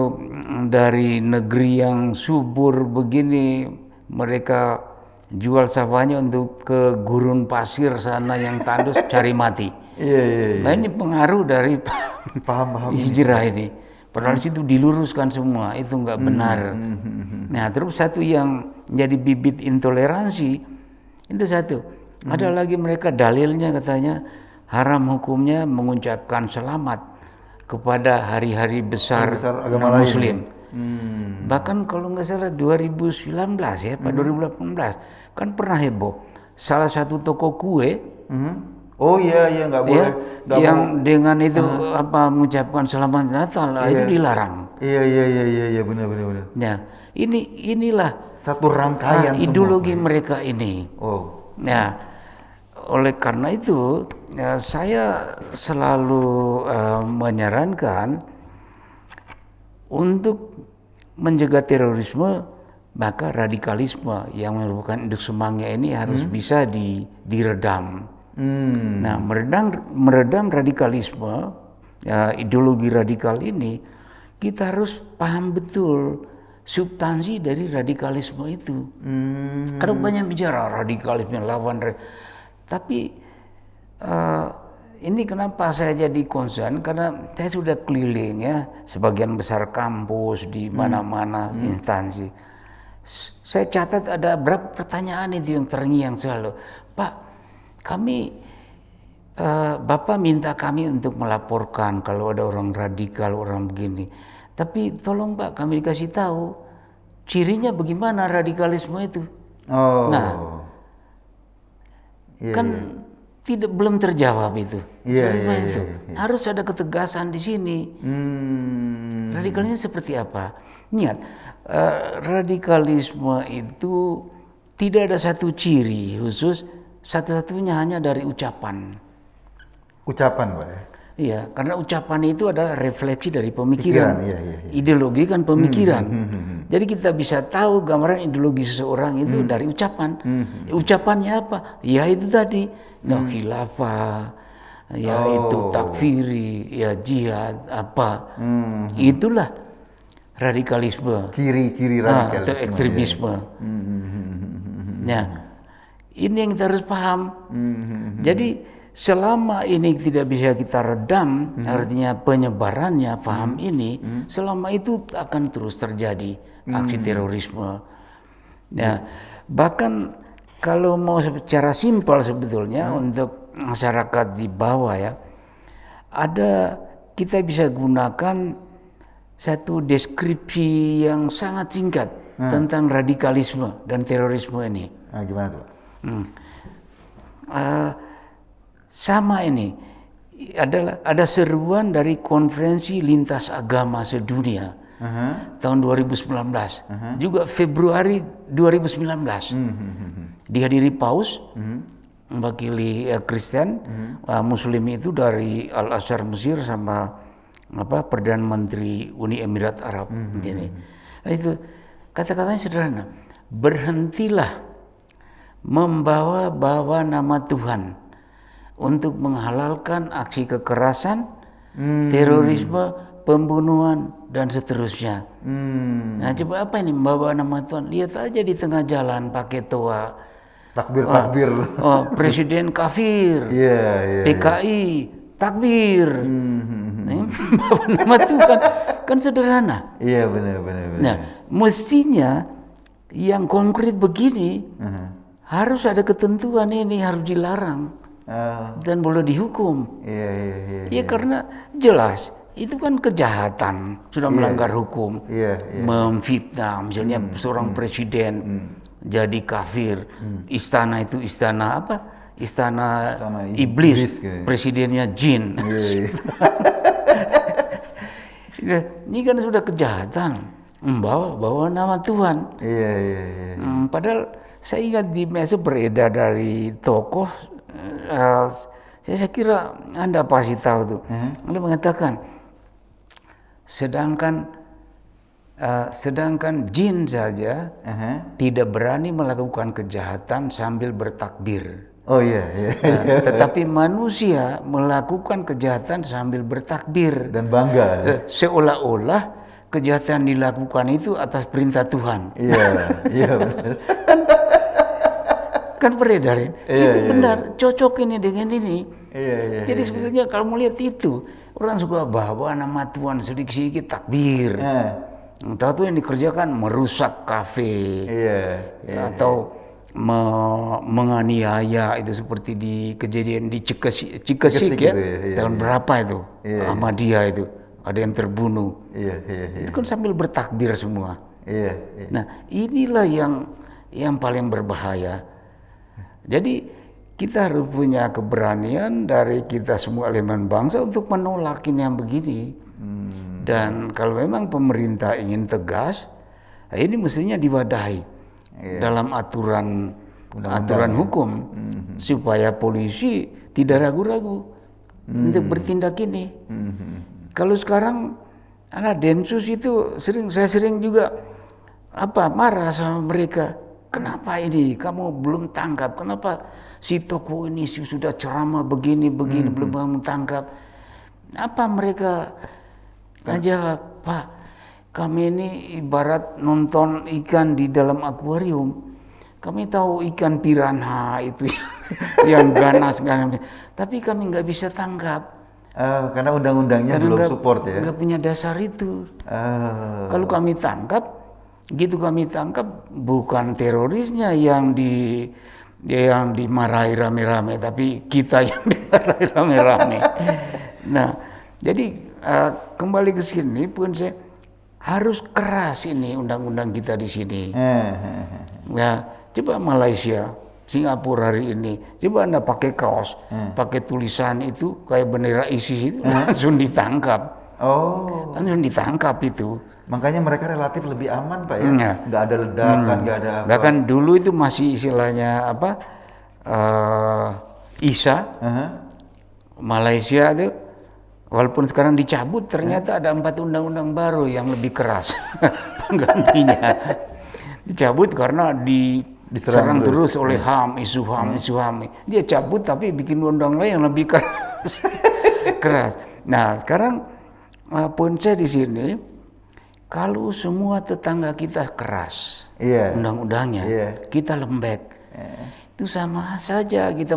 dari negeri yang subur begini mereka jual sawahnya untuk ke gurun pasir sana yang tandus cari mati. Iya, iya, iya. Nah ini pengaruh dari paham, paham hijrah ini. Padahal hmm. situ diluruskan semua, itu nggak hmm, benar. Hmm, hmm, hmm. Nah terus satu yang jadi bibit intoleransi itu satu. Hmm. Ada lagi mereka dalilnya katanya haram hukumnya mengucapkan selamat kepada hari-hari besar, besar agama Muslim. Lain. Hmm. Bahkan kalau nggak salah 2019 ya, pada hmm. 2018 kan pernah heboh. Salah satu toko kue. Hmm. Oh iya iya nggak iya, boleh. Ya, gak yang mau. dengan itu uh. apa mengucapkan selamat Natal yeah. itu iya. dilarang. Iya iya iya iya iya benar benar benar. ya ini inilah satu ah, rangkaian nah, ideologi semua. mereka ini. Oh. ya oleh karena itu ya, saya selalu uh, menyarankan untuk Mencegah terorisme maka radikalisme yang merupakan induk semangnya ini harus hmm. bisa di, diredam. Hmm. Nah, meredam meredam radikalisme, ya, ideologi radikal ini kita harus paham betul substansi dari radikalisme itu. Hmm. Karena banyak bicara radikalisme lawan, tapi uh, ini kenapa saya jadi concern karena saya sudah keliling ya sebagian besar kampus di hmm. mana-mana hmm. instansi. Saya catat ada berapa pertanyaan itu yang terngiang selalu. Pak, kami uh, Bapak minta kami untuk melaporkan kalau ada orang radikal, orang begini. Tapi tolong Pak, kami dikasih tahu cirinya bagaimana radikalisme itu. Oh. Nah. Yeah, kan yeah tidak belum terjawab itu. Iya, yeah, itu. yeah, yeah. Harus ada ketegasan di sini. Hmm. Radikalisme seperti apa? Niat uh, radikalisme itu tidak ada satu ciri khusus, satu-satunya hanya dari ucapan. Ucapan, Pak ya? Iya, karena ucapan itu adalah refleksi dari pemikiran. Pikiran, iya, iya, iya. Ideologi kan hmm, pemikiran. Hmm, hmm, hmm, hmm. Jadi kita bisa tahu gambaran ideologi seseorang itu hmm. dari ucapan. Hmm, hmm. hmm. Ucapannya apa? Ya itu tadi, hmm. no ya khilafah, ya oh. itu takfiri, ya jihad, apa. Hmm, hmm. Itulah radikalisme. Ciri-ciri nah, radikalisme. atau iya, iya. ekstremisme. Ya. Hmm, hmm, hmm, hmm. Nah, ini yang kita harus paham. Hmm, hmm, hmm. Jadi selama ini tidak bisa kita redam, hmm. artinya penyebarannya paham hmm. ini, hmm. selama itu akan terus terjadi aksi hmm. terorisme. Nah, bahkan kalau mau secara simpel sebetulnya hmm. untuk masyarakat di bawah ya, ada kita bisa gunakan satu deskripsi yang sangat singkat hmm. tentang radikalisme dan terorisme ini. Nah, gimana tuh? Hmm. Uh, sama ini adalah ada seruan dari konferensi lintas agama sedunia uh -huh. tahun 2019 uh -huh. juga Februari 2019 uh -huh. dihadiri Paus uh hmm. -huh. mewakili eh, Kristen uh -huh. uh, Muslim itu dari Al Azhar Mesir sama apa Perdana Menteri Uni Emirat Arab uh hmm, hmm, nah, -huh. itu kata-katanya sederhana berhentilah membawa-bawa nama Tuhan untuk menghalalkan aksi kekerasan, hmm. terorisme, pembunuhan dan seterusnya. Hmm. Nah, coba apa ini membawa nama Tuhan? Lihat aja di tengah jalan pakai toa. Takbir, takbir. Oh, oh, presiden kafir. yeah, yeah, PKI, yeah. takbir. Hmm. Nah, nama Tuhan kan sederhana. Iya, yeah, benar, benar, benar. Nah, mestinya yang konkret begini uh -huh. harus ada ketentuan ini harus dilarang. Ah. dan boleh dihukum. Iya, iya, iya. Iya ya, karena jelas itu kan kejahatan sudah iya. melanggar hukum, iya, iya. memfitnah misalnya hmm, seorang hmm, presiden hmm. jadi kafir, hmm. istana itu istana apa? Istana, istana iblis, iblis presidennya jin. Iya, iya. Ya, ini kan sudah kejahatan membawa bawa nama Tuhan. Iya iya iya. Hmm, padahal saya ingat di mesu beredar dari tokoh Eh, saya kira Anda pasti tahu tuh. Hmm? Anda mengatakan sedangkan uh, sedangkan jin saja uh -huh. tidak berani melakukan kejahatan sambil bertakbir. Oh iya, yeah, iya, Nah, iya, iya. tetapi manusia melakukan kejahatan sambil bertakbir dan bangga. Uh, seolah-olah kejahatan dilakukan itu atas perintah Tuhan. Iya, iya Yeah, kan kan beredar ya. Iya, itu iya, benar, iya. cocok ini dengan ini. Iya, iya, iya Jadi iya, sebetulnya iya. kalau melihat itu, orang suka bahwa nama Tuhan sedikit-sedikit takbir. Eh. Iya. Entah itu yang dikerjakan merusak kafe. Iya. iya atau iya. Me menganiaya itu seperti di kejadian di Cikesik, Cikesik, Cikesik ya. ya iya, iya, berapa itu? Iya, iya. dia itu. Ada yang terbunuh. Iya, iya, iya. Itu kan sambil bertakbir semua. Iya, iya. Nah, inilah yang yang paling berbahaya jadi kita harus punya keberanian dari kita semua elemen bangsa untuk menolakin yang begini. Hmm. Dan kalau memang pemerintah ingin tegas, ini mestinya diwadahi yeah. dalam aturan Undang aturan ya. hukum hmm. supaya polisi tidak ragu-ragu hmm. untuk bertindak ini. Hmm. Kalau sekarang anak densus itu sering saya sering juga apa marah sama mereka Kenapa ini? Kamu belum tangkap. Kenapa si toko ini sudah ceramah begini begini hmm. belum kamu tangkap? Apa mereka kan. Pak, kami ini ibarat nonton ikan di dalam akuarium. Kami tahu ikan piranha itu yang ganas ganas. Tapi kami nggak bisa tangkap. Uh, karena undang-undangnya belum gak, support ya. Nggak punya dasar itu. Uh. Kalau kami tangkap, gitu kami tangkap bukan terorisnya yang di yang dimarahi rame-rame tapi kita yang dimarahi rame-rame nah jadi uh, kembali ke sini pun saya harus keras ini undang-undang kita di sini eh, eh, ya coba Malaysia Singapura hari ini coba anda pakai kaos pakai tulisan itu kayak bendera ISIS itu langsung ditangkap oh langsung ditangkap itu Makanya mereka relatif lebih aman pak ya, hmm. nggak ada ledakan, hmm. nggak ada apa. Bahkan dulu itu masih istilahnya apa, uh, ISA, uh -huh. Malaysia itu, walaupun sekarang dicabut, ternyata uh. ada empat undang-undang baru yang lebih keras penggantinya. dicabut karena di diserang terus, terus oleh iya. HAM, isu HAM, hmm. isu HAM. Dia cabut tapi bikin undang lain yang lebih keras. keras. Nah, sekarang uh, eh, poin di sini kalau semua tetangga kita keras yeah. undang-undangnya, yeah. kita lembek. Yeah. Itu sama saja kita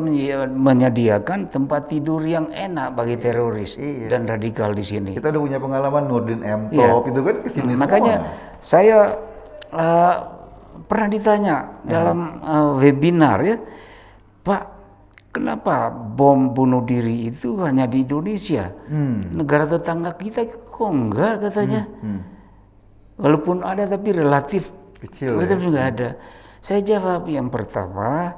menyediakan tempat tidur yang enak bagi iya. teroris yeah. dan radikal di sini. Kita udah punya pengalaman Nurdin M. Yeah. itu kan ke sini. Makanya semua. saya uh, pernah ditanya yeah. dalam uh, webinar ya, Pak Kenapa bom bunuh diri itu hanya di Indonesia? Hmm. Negara tetangga kita kok enggak katanya. Hmm. Hmm. Walaupun ada tapi relatif kecil. Relatif ya? juga ada. Saya jawab yang pertama,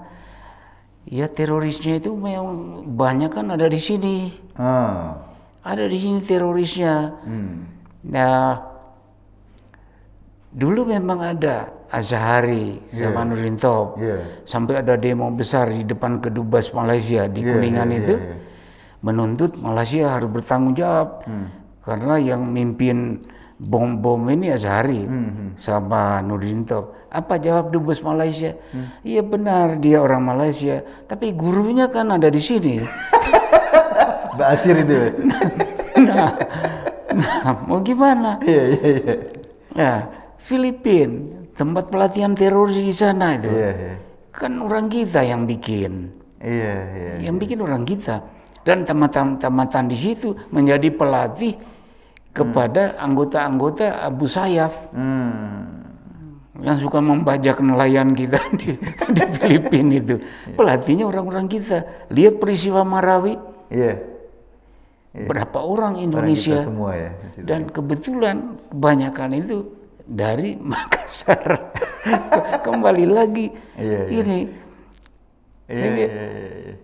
ya terorisnya itu memang banyak kan ada di sini. Ah. Ada di sini terorisnya. Hmm. Nah, dulu memang ada Azhari, zaman yeah. Rintop yeah. sampai ada demo besar di depan kedubes Malaysia di yeah, Kuningan itu yeah. menuntut Malaysia harus bertanggung jawab hmm. karena yang mimpin bom bom ini Azhari ya hmm, hmm. sama Nurdinto. Apa jawab dubes Malaysia? Hmm. Iya hmm. benar dia orang Malaysia, tapi gurunya kan ada di sini. Mbak itu. Nah, nah, nah, mau gimana? Iya iya iya. Nah, ya, Filipina tempat pelatihan teroris di sana itu. Iya iya. Kan orang kita yang bikin. Iya iya. Yang bikin orang kita dan tamatan-tamatan di situ menjadi pelatih kepada hmm. anggota-anggota hmm. Abu Sayyaf hmm. yang suka membajak nelayan kita di, di Filipina itu. Yeah. Pelatihnya orang-orang kita. Lihat peristiwa Marawi. Yeah. Yeah. Berapa orang Indonesia? Orang semua ya. Dan kebetulan kebanyakan itu dari Makassar. Kembali lagi yeah, yeah. ini. Yeah, Sehingga, yeah, yeah, yeah.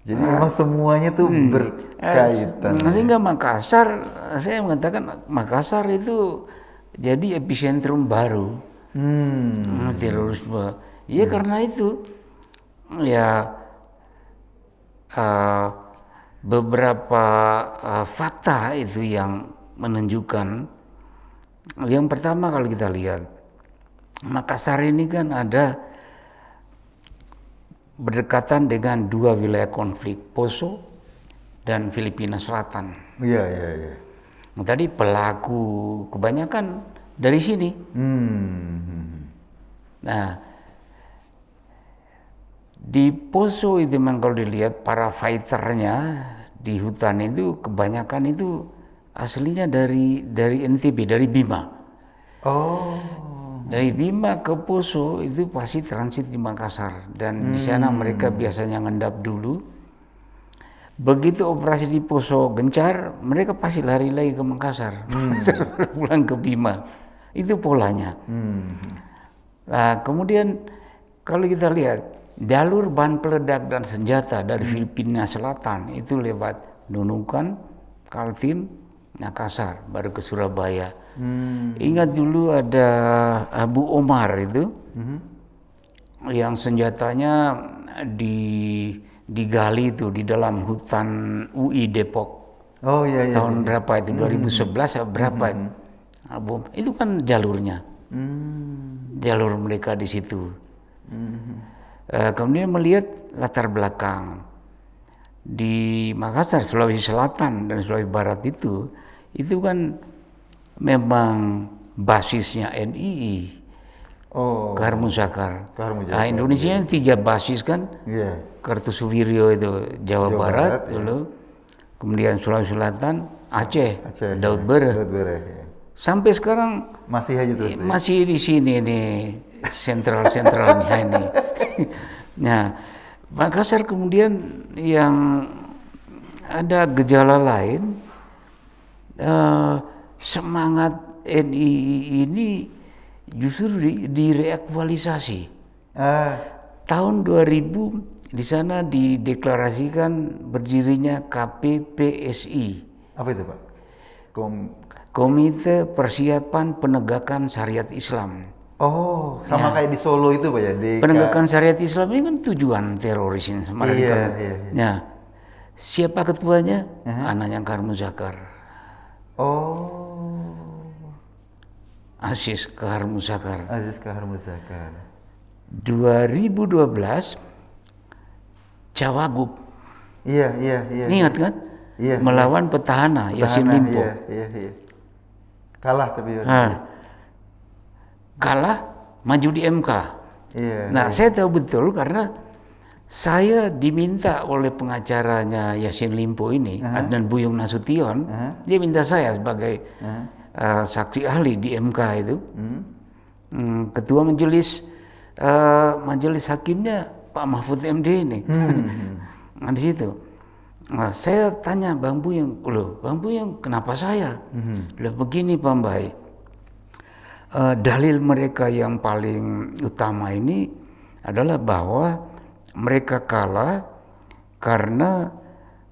Jadi memang semuanya tuh hmm. berkaitan. Eh, sehingga Makassar, saya mengatakan Makassar itu jadi epicentrum baru hmm. hmm terorisme. Ya hmm. karena itu ya uh, beberapa uh, fakta itu yang menunjukkan. Yang pertama kalau kita lihat Makassar ini kan ada berdekatan dengan dua wilayah konflik Poso dan Filipina Selatan. Iya iya iya. Nah, tadi pelaku kebanyakan dari sini. Hmm. Nah di Poso itu memang kalau dilihat para fighternya di hutan itu kebanyakan itu aslinya dari dari NTB dari Bima. Oh dari Bima ke Poso itu pasti transit di Makassar dan hmm. di sana hmm. mereka biasanya ngendap dulu. Begitu operasi di Poso gencar, mereka pasti lari lagi ke Makassar, hmm. pulang ke Bima. Itu polanya. Hmm. Nah, kemudian kalau kita lihat jalur bahan peledak dan senjata dari hmm. Filipina Selatan itu lewat Nunukan, Kaltim, Makassar, baru ke Surabaya. Hmm. Ingat dulu ada Abu Omar itu hmm. yang senjatanya di digali itu di dalam hutan UI Depok. Oh iya iya. Tahun iya. berapa itu? Hmm. berapa hmm. itu? Abu itu kan jalurnya. Hmm. Jalur mereka di situ. Hmm. Uh, kemudian melihat latar belakang di Makassar, Sulawesi Selatan dan Sulawesi Barat itu, itu kan memang basisnya NII. Oh. Karmu Zakar. Karmu Zakar. Nah, Indonesia yang tiga basis kan. Iya. Yeah. Kartosuwiryo itu Jawa, Jawa Barat, Barat iya. dulu. Ya. Kemudian Sulawesi Selatan, Aceh, Aceh Daud Bere. Iya. Daud Bere ya. Sampai sekarang masih aja terus. Ya? Masih di sini nih sentral-sentralnya ini. nah, Makassar kemudian yang ada gejala lain uh, semangat NII ini justru di, direaktualisasi. Ah. Tahun 2000 di sana dideklarasikan berdirinya KPPSI. Apa itu Pak? Kom Komite Persiapan Penegakan Syariat Islam. Oh, sama ya. kayak di Solo itu Pak ya? Di Penegakan syariat Islam ini kan tujuan teroris ini. Iya, iya, iya. Ya. siapa ketuanya? Uh -huh. Anaknya Karmu Zakar. Oh. Aziz Kahar Muzakar. Aziz Kahar Muzakar. 2012 Cawagup. Iya, iya, iya. Ingat iya. kan? Iya. iya. Melawan iya. petahana, petahana Yasin Limpo. Iya, iya, iya. Kalah tapi nah, kalah maju di MK. Iya. Nah, iya. saya tahu betul karena saya diminta oleh pengacaranya Yasin Limpo ini, uh -huh. Adnan Buyung Nasution, uh -huh. dia minta saya sebagai uh -huh uh, saksi ahli di MK itu hmm. Hmm, ketua majelis uh, majelis hakimnya Pak Mahfud MD ini hmm. hmm, hmm. nah, di situ nah, saya tanya Bang Buyung loh Bang Buyung kenapa saya hmm. hmm. loh begini Pak Mbak, uh, dalil mereka yang paling utama ini adalah bahwa mereka kalah karena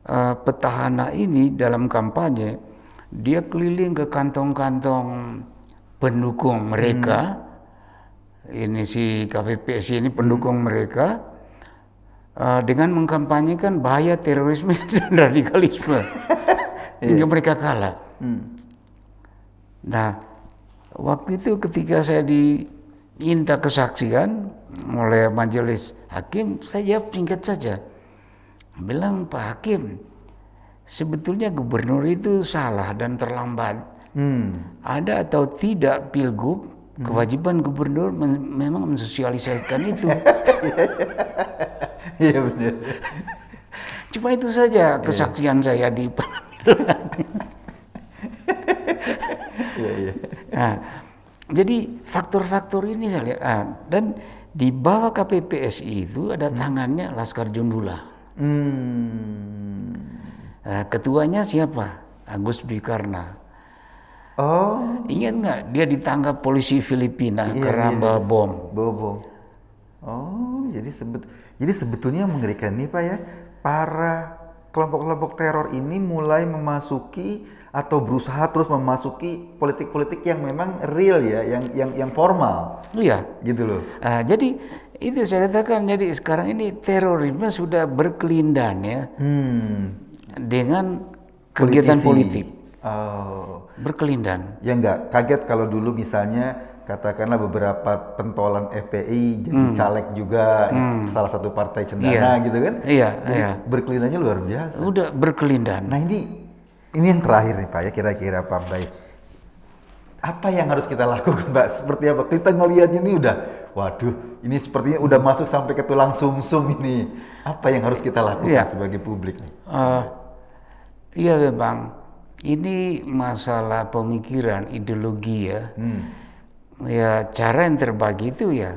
uh, petahana ini dalam kampanye dia keliling ke kantong-kantong pendukung mereka hmm. ini si KPPS ini pendukung hmm. mereka uh, dengan mengkampanyekan bahaya terorisme dan radikalisme hingga yeah. mereka kalah. Hmm. Nah, waktu itu ketika saya diminta kesaksian oleh majelis hakim, saya jawab singkat saja. Bilang Pak Hakim, sebetulnya gubernur itu salah dan terlambat. Hmm. Ada atau tidak pilgub, hmm. kewajiban gubernur men memang mensosialisasikan itu. Iya benar. Cuma itu saja kesaksian saya di pengadilan. Iya, iya. nah, jadi faktor-faktor ini saya lihat. Ah, dan di bawah KPPSI itu ada hmm. tangannya Laskar Jundula. Hmm. Eh, ketuanya siapa? Agus Dwi Oh. Ingat nggak dia ditangkap polisi Filipina iya, keramba iya, iya, bom. Bobo. Oh, jadi sebet jadi sebetulnya yang mengerikan nih Pak ya, para kelompok-kelompok teror ini mulai memasuki atau berusaha terus memasuki politik-politik yang memang real ya, yang yang yang formal. Iya. Gitu loh. Uh, jadi itu saya katakan jadi sekarang ini terorisme sudah berkelindan ya. Hmm dengan kegiatan politik. Oh. Berkelindan. Ya enggak kaget kalau dulu misalnya katakanlah beberapa pentolan FPI jadi hmm. caleg juga hmm. salah satu partai cendana iya. gitu kan. Iya, jadi iya. berkelindannya luar biasa. Udah berkelindan. Nah, ini ini yang terakhir nih Pak ya kira-kira Pak Mbak Apa yang harus kita lakukan Pak? Seperti apa? Kita ngelihatnya ini udah waduh, ini sepertinya udah masuk sampai ke tulang sumsum -sum ini. Apa yang harus kita lakukan iya. sebagai publik nih? Uh, Iya memang ini masalah pemikiran ideologi ya. Hmm. Ya cara yang terbagi itu ya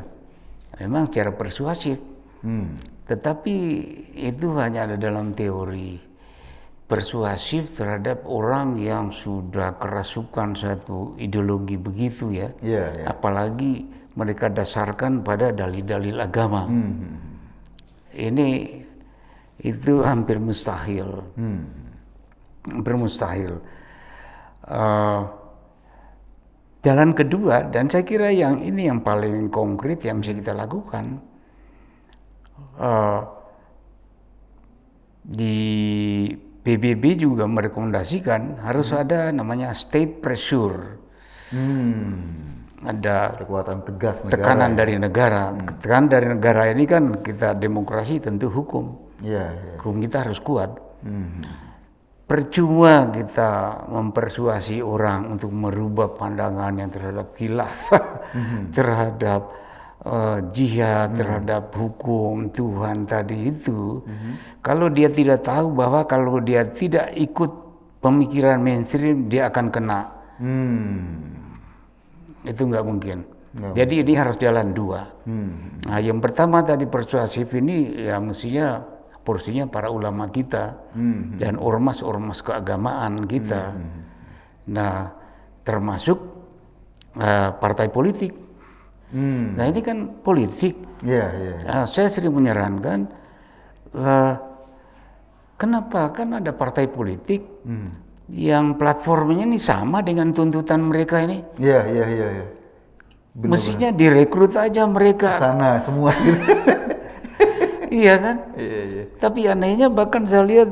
memang cara persuasif. Hmm. Tetapi itu hanya ada dalam teori. Persuasif terhadap orang yang sudah kerasukan satu ideologi begitu ya. Yeah, yeah. Apalagi mereka dasarkan pada dalil-dalil agama. Hmm. hmm, hmm. Ini itu hampir mustahil. Hmm hampir mustahil. Uh, eh, jalan kedua, dan saya kira yang ini yang paling konkret yang bisa kita lakukan uh, di PBB juga merekomendasikan harus hmm. ada namanya state pressure. Hmm ada kekuatan tegas negara tekanan ya. dari negara hmm. tekanan dari negara ini kan kita demokrasi tentu hukum yeah, yeah. hukum kita harus kuat hmm percuma kita mempersuasi orang untuk merubah pandangan yang terhadap kilaf mm -hmm. terhadap uh, jihad, mm -hmm. terhadap hukum Tuhan tadi itu. Mm -hmm. Kalau dia tidak tahu bahwa kalau dia tidak ikut pemikiran mainstream, dia akan kena. Hmm. Itu nggak mungkin. No. Jadi ini harus jalan dua. Hmm. Nah, yang pertama tadi persuasif ini ya mestinya porsinya para ulama kita hmm, hmm. dan ormas-ormas keagamaan kita. Hmm. hmm, hmm. Nah, termasuk uh, partai politik. Mm. Nah, ini kan politik. Yeah, yeah, yeah. Nah, saya sering menyarankan, uh, kenapa kan ada partai politik mm. yang platformnya ini sama dengan tuntutan mereka ini? Iya, iya, iya. iya. Mestinya direkrut aja mereka. Sana semua. Iya kan? Iya, iya. Tapi anehnya bahkan saya lihat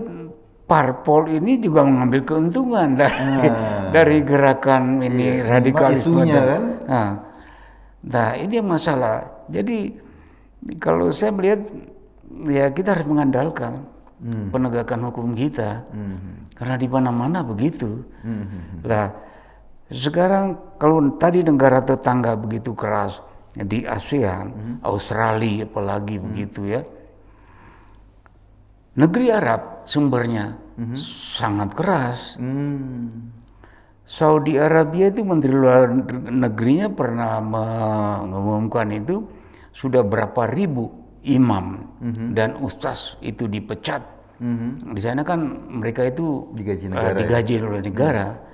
parpol ini juga mengambil keuntungan dari, nah, dari gerakan ini iya, radikalisme. Isunya, kan? Nah, nah, ini masalah. Jadi kalau saya melihat ya kita harus mengandalkan hmm. penegakan hukum kita. Hmm. Karena di mana-mana begitu. Hmm. Nah, sekarang kalau tadi negara tetangga begitu keras di ASEAN, hmm. Australia apalagi hmm. begitu ya negeri Arab sumbernya hmm sangat keras. Mm. Saudi Arabia itu Menteri Luar Negerinya pernah mengumumkan itu sudah berapa ribu imam mm-hmm. dan ustaz itu dipecat. Mm-hmm. Di sana kan mereka itu digaji, eh, negara, uh, digaji ya? oleh negara. Mm-hmm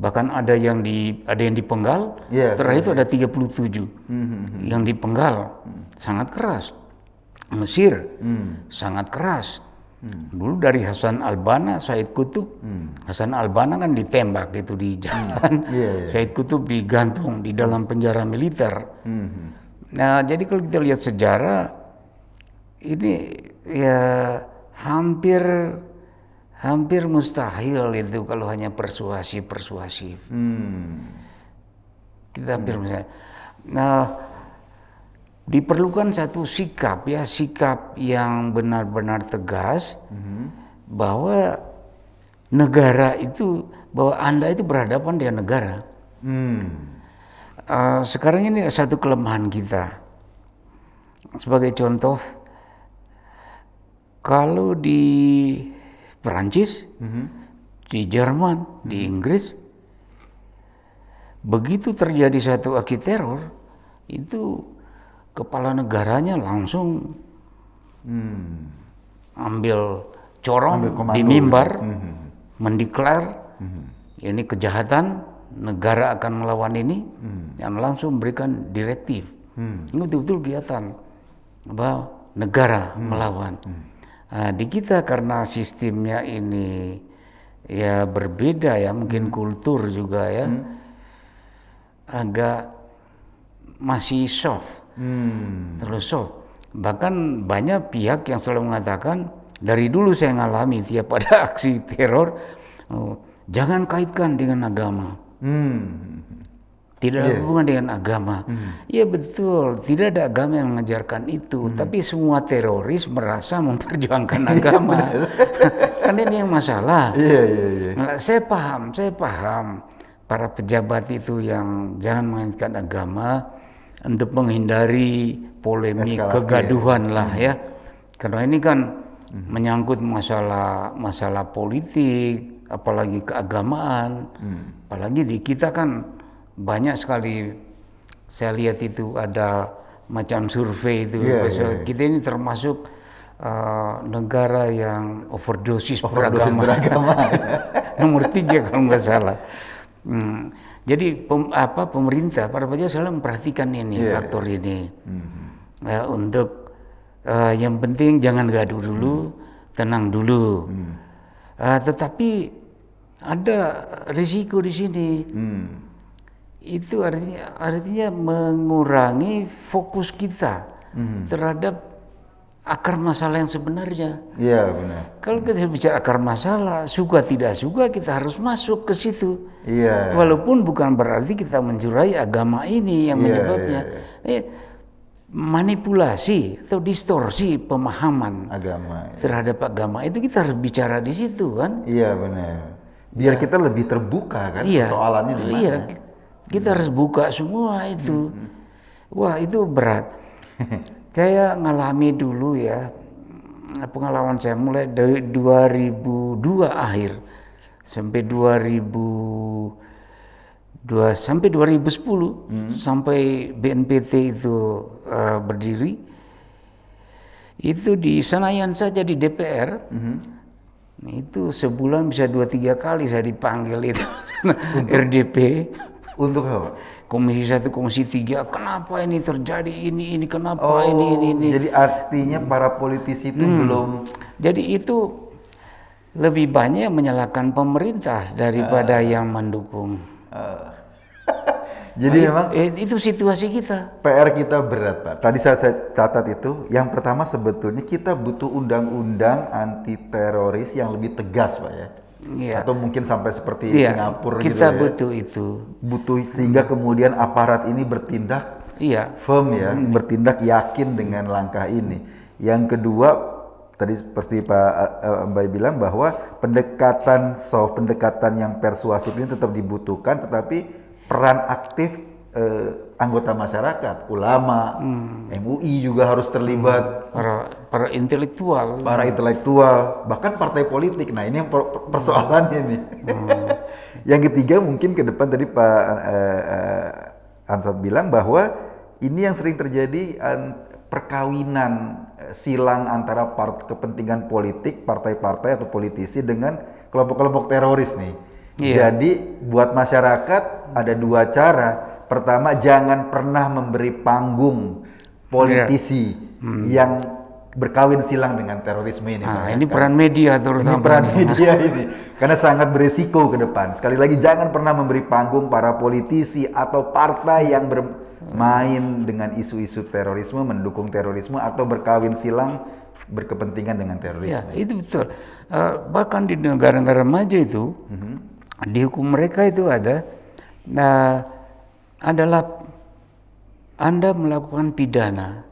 bahkan ada yang di ada yang dipenggal yeah, terakhir yeah, itu yeah. ada 37 mm -hmm. yang dipenggal mm. sangat keras Mesir mm. sangat keras Hmm. Dulu dari Hasan Albana, Said Kutub, hmm. Hasan Albana kan ditembak itu di hmm. jalan, hmm. yeah, yeah. Said Kutub digantung di dalam penjara militer. Hmm, hmm. Nah, jadi kalau kita lihat sejarah, ini ya hampir hampir mustahil itu kalau hanya persuasi persuasif. Hmm. Kita hampir hmm. Misalnya. Nah, diperlukan satu sikap ya sikap yang benar-benar tegas mm-hmm. bahwa negara itu bahwa anda itu berhadapan dengan negara. Mm. Uh, sekarang ini satu kelemahan kita. Sebagai contoh, kalau di Perancis, mm-hmm. di Jerman, di mm-hmm. Inggris, begitu terjadi satu aksi teror itu kepala negaranya langsung hmm. ambil corong ambil di mimbar, gitu. hmm. hmm, hmm. mendeklar hmm, hmm. ini kejahatan, negara akan melawan ini, hmm. yang langsung memberikan direktif. Hmm. Ini betul-betul kegiatan bahwa negara hmm. melawan. Hmm. Nah, di kita karena sistemnya ini ya berbeda ya, mungkin hmm. kultur juga ya, hmm. agak masih soft hmm. so oh, bahkan banyak pihak yang selalu mengatakan dari dulu saya ngalami tiap pada aksi teror oh, jangan kaitkan dengan agama hmm. tidak yeah. hubungan dengan agama hmm. Iya hmm. betul tidak ada agama yang mengajarkan itu hmm. tapi semua teroris merasa memperjuangkan iya, agama kan ini yang masalah yeah, yeah, yeah. saya paham saya paham para pejabat itu yang jangan mengaitkan agama untuk menghindari polemik Eskalasi ya. kegaduhan ya. lah hmm. ya karena ini kan hmm. menyangkut masalah masalah politik apalagi keagamaan hmm. apalagi di kita kan banyak sekali saya lihat itu ada macam survei itu yeah, yeah, yeah. kita ini termasuk uh, negara yang overdosis, overdosis beragama, beragama. nomor tiga kalau nggak salah hmm. Jadi pem, apa pemerintah para pejabat selalu memperhatikan ini yeah, faktor ini mm-hmm. uh, untuk uh, yang penting jangan gaduh dulu, mm. tenang dulu. Mm. Uh, tetapi ada risiko di sini. Mm. Itu artinya artinya mengurangi fokus kita mm. terhadap akar masalah yang sebenarnya. Iya benar. Kalau kita bicara akar masalah, suka tidak suka kita harus masuk ke situ. Iya. Walaupun bukan berarti kita menjurai agama ini yang iya, menyebabnya. Iya, iya. Manipulasi atau distorsi pemahaman agama ya. terhadap agama itu kita harus bicara di situ kan? Iya benar. Biar ya. kita lebih terbuka kan iya. soalannya di iya. mana. Iya. Kita hmm. harus buka semua itu. Hmm. hmm. Wah itu berat. saya ngalami dulu ya pengalaman saya mulai dari 2002 akhir sampai 2000 sampai 2010 hmm. sampai BNPT itu uh, berdiri itu di Senayan saja di DPR hmm. itu sebulan bisa dua tiga kali saya dipanggil itu untuk, RDP untuk apa Komisi satu, Komisi tiga, kenapa ini terjadi ini ini kenapa oh, ini ini ini. Jadi artinya para politisi itu hmm. belum. Jadi itu lebih banyak menyalahkan pemerintah daripada uh, yang mendukung. Uh. Jadi nah, memang itu, itu situasi kita. PR kita berat, Pak. Tadi saya, saya catat itu, yang pertama sebetulnya kita butuh undang-undang anti teroris yang lebih tegas, Pak ya. Ya. Atau mungkin sampai seperti ya. Singapura kita gitu ya. butuh itu. Butuh sehingga kemudian aparat ini bertindak ya. firm ya, hmm. bertindak yakin dengan langkah ini. Yang kedua tadi seperti Pak uh, Mbak bilang bahwa pendekatan soft, pendekatan yang persuasif ini tetap dibutuhkan, tetapi peran aktif uh, anggota masyarakat, ulama, hmm. MUI juga harus terlibat. Hmm. Para para intelektual. Para intelektual, bahkan partai politik. Nah ini yang per persoalannya nih. Hmm. yang ketiga mungkin ke depan tadi Pak uh, uh, Ansat bilang bahwa ini yang sering terjadi an perkawinan eh, silang antara part kepentingan politik partai-partai atau politisi dengan kelompok-kelompok teroris nih. Iya. Jadi buat masyarakat ada dua cara Pertama, jangan pernah memberi panggung politisi yeah. hmm. yang berkawin silang dengan terorisme ini. Nah, ini peran media terutama. Ini peran media ini. Karena sangat berisiko ke depan. Sekali lagi jangan pernah memberi panggung para politisi atau partai yang bermain dengan isu-isu terorisme, mendukung terorisme atau berkawin silang berkepentingan dengan iya, terorisme. Ya, itu betul. Uh, bahkan di negara-negara maju itu mm -hmm. di hukum mereka itu ada nah adalah Anda melakukan pidana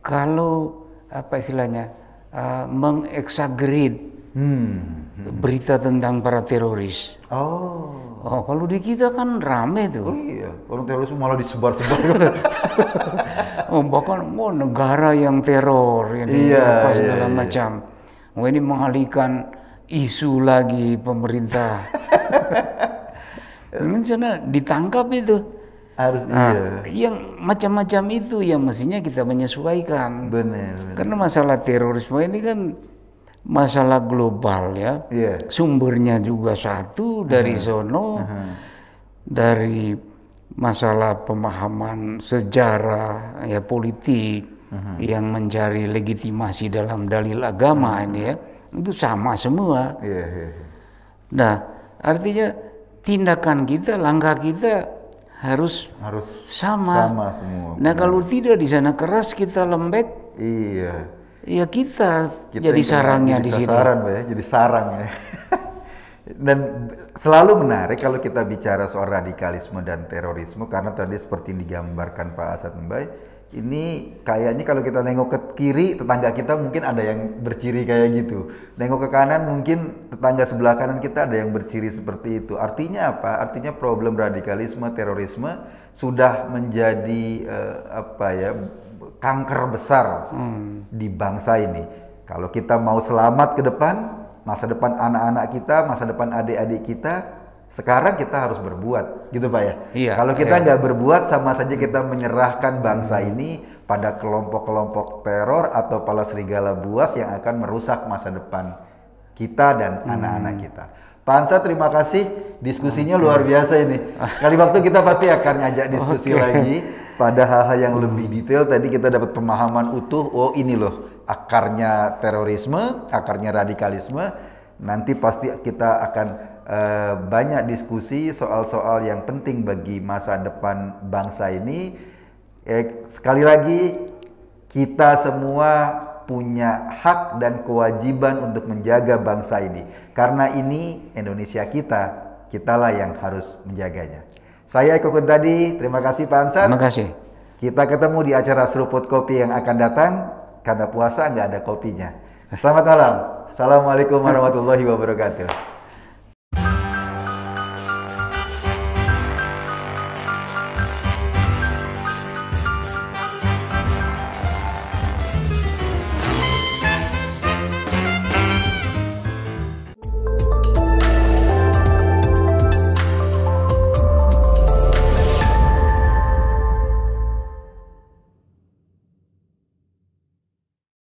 kalau apa istilahnya uh, eh, mengeksagerit hmm, hmm. berita tentang para teroris. Oh. Oh, kalau di kita kan rame tuh. Oh iya, orang teroris malah disebar-sebar. oh, bahkan mau oh, negara yang teror, yang iya, apa, iya, iya. macam. Oh, ini mengalihkan isu lagi pemerintah. sana ditangkap itu harus nah, iya. yang macam-macam itu yang mestinya kita menyesuaikan benar, karena masalah terorisme ini kan masalah global ya yeah. sumbernya juga satu dari uh -huh. sono uh -huh. dari masalah pemahaman sejarah ya politik uh -huh. yang mencari legitimasi dalam dalil agama uh -huh. ini ya itu sama semua yeah, yeah, yeah. nah artinya tindakan kita, langkah kita harus harus sama. sama semua. Nah, kalau tidak di sana keras kita lembek. Iya. Ya kita, kita jadi sarangnya di sini. Saran, ya. Jadi sarang ya. dan selalu menarik kalau kita bicara soal radikalisme dan terorisme karena tadi seperti yang digambarkan Pak Asad Mbai ini kayaknya kalau kita nengok ke kiri tetangga kita mungkin ada yang berciri kayak gitu. Nengok ke kanan mungkin tetangga sebelah kanan kita ada yang berciri seperti itu. Artinya apa? Artinya problem radikalisme, terorisme sudah menjadi eh, apa ya kanker besar hmm. di bangsa ini. Kalau kita mau selamat ke depan, masa depan anak-anak kita, masa depan adik-adik kita, sekarang kita harus berbuat, gitu Pak ya. Iya, Kalau kita iya. nggak berbuat, sama saja kita menyerahkan bangsa ini pada kelompok-kelompok teror atau pala serigala buas yang akan merusak masa depan kita dan hmm. anak-anak hmm. kita. Pak Ansa, terima kasih. Diskusinya okay. luar biasa ini. Sekali waktu kita pasti akan ngajak diskusi okay. lagi pada hal-hal yang hmm. lebih detail. Tadi kita dapat pemahaman utuh. Oh ini loh akarnya terorisme, akarnya radikalisme. Nanti pasti kita akan Eh, banyak diskusi soal-soal yang penting bagi masa depan bangsa ini. Eh, sekali lagi, kita semua punya hak dan kewajiban untuk menjaga bangsa ini. Karena ini Indonesia kita, kitalah yang harus menjaganya. Saya Eko tadi, terima kasih Pak Ansar. Terima kasih. Kita ketemu di acara seruput kopi yang akan datang, karena puasa nggak ada kopinya. Selamat malam. Assalamualaikum warahmatullahi wabarakatuh.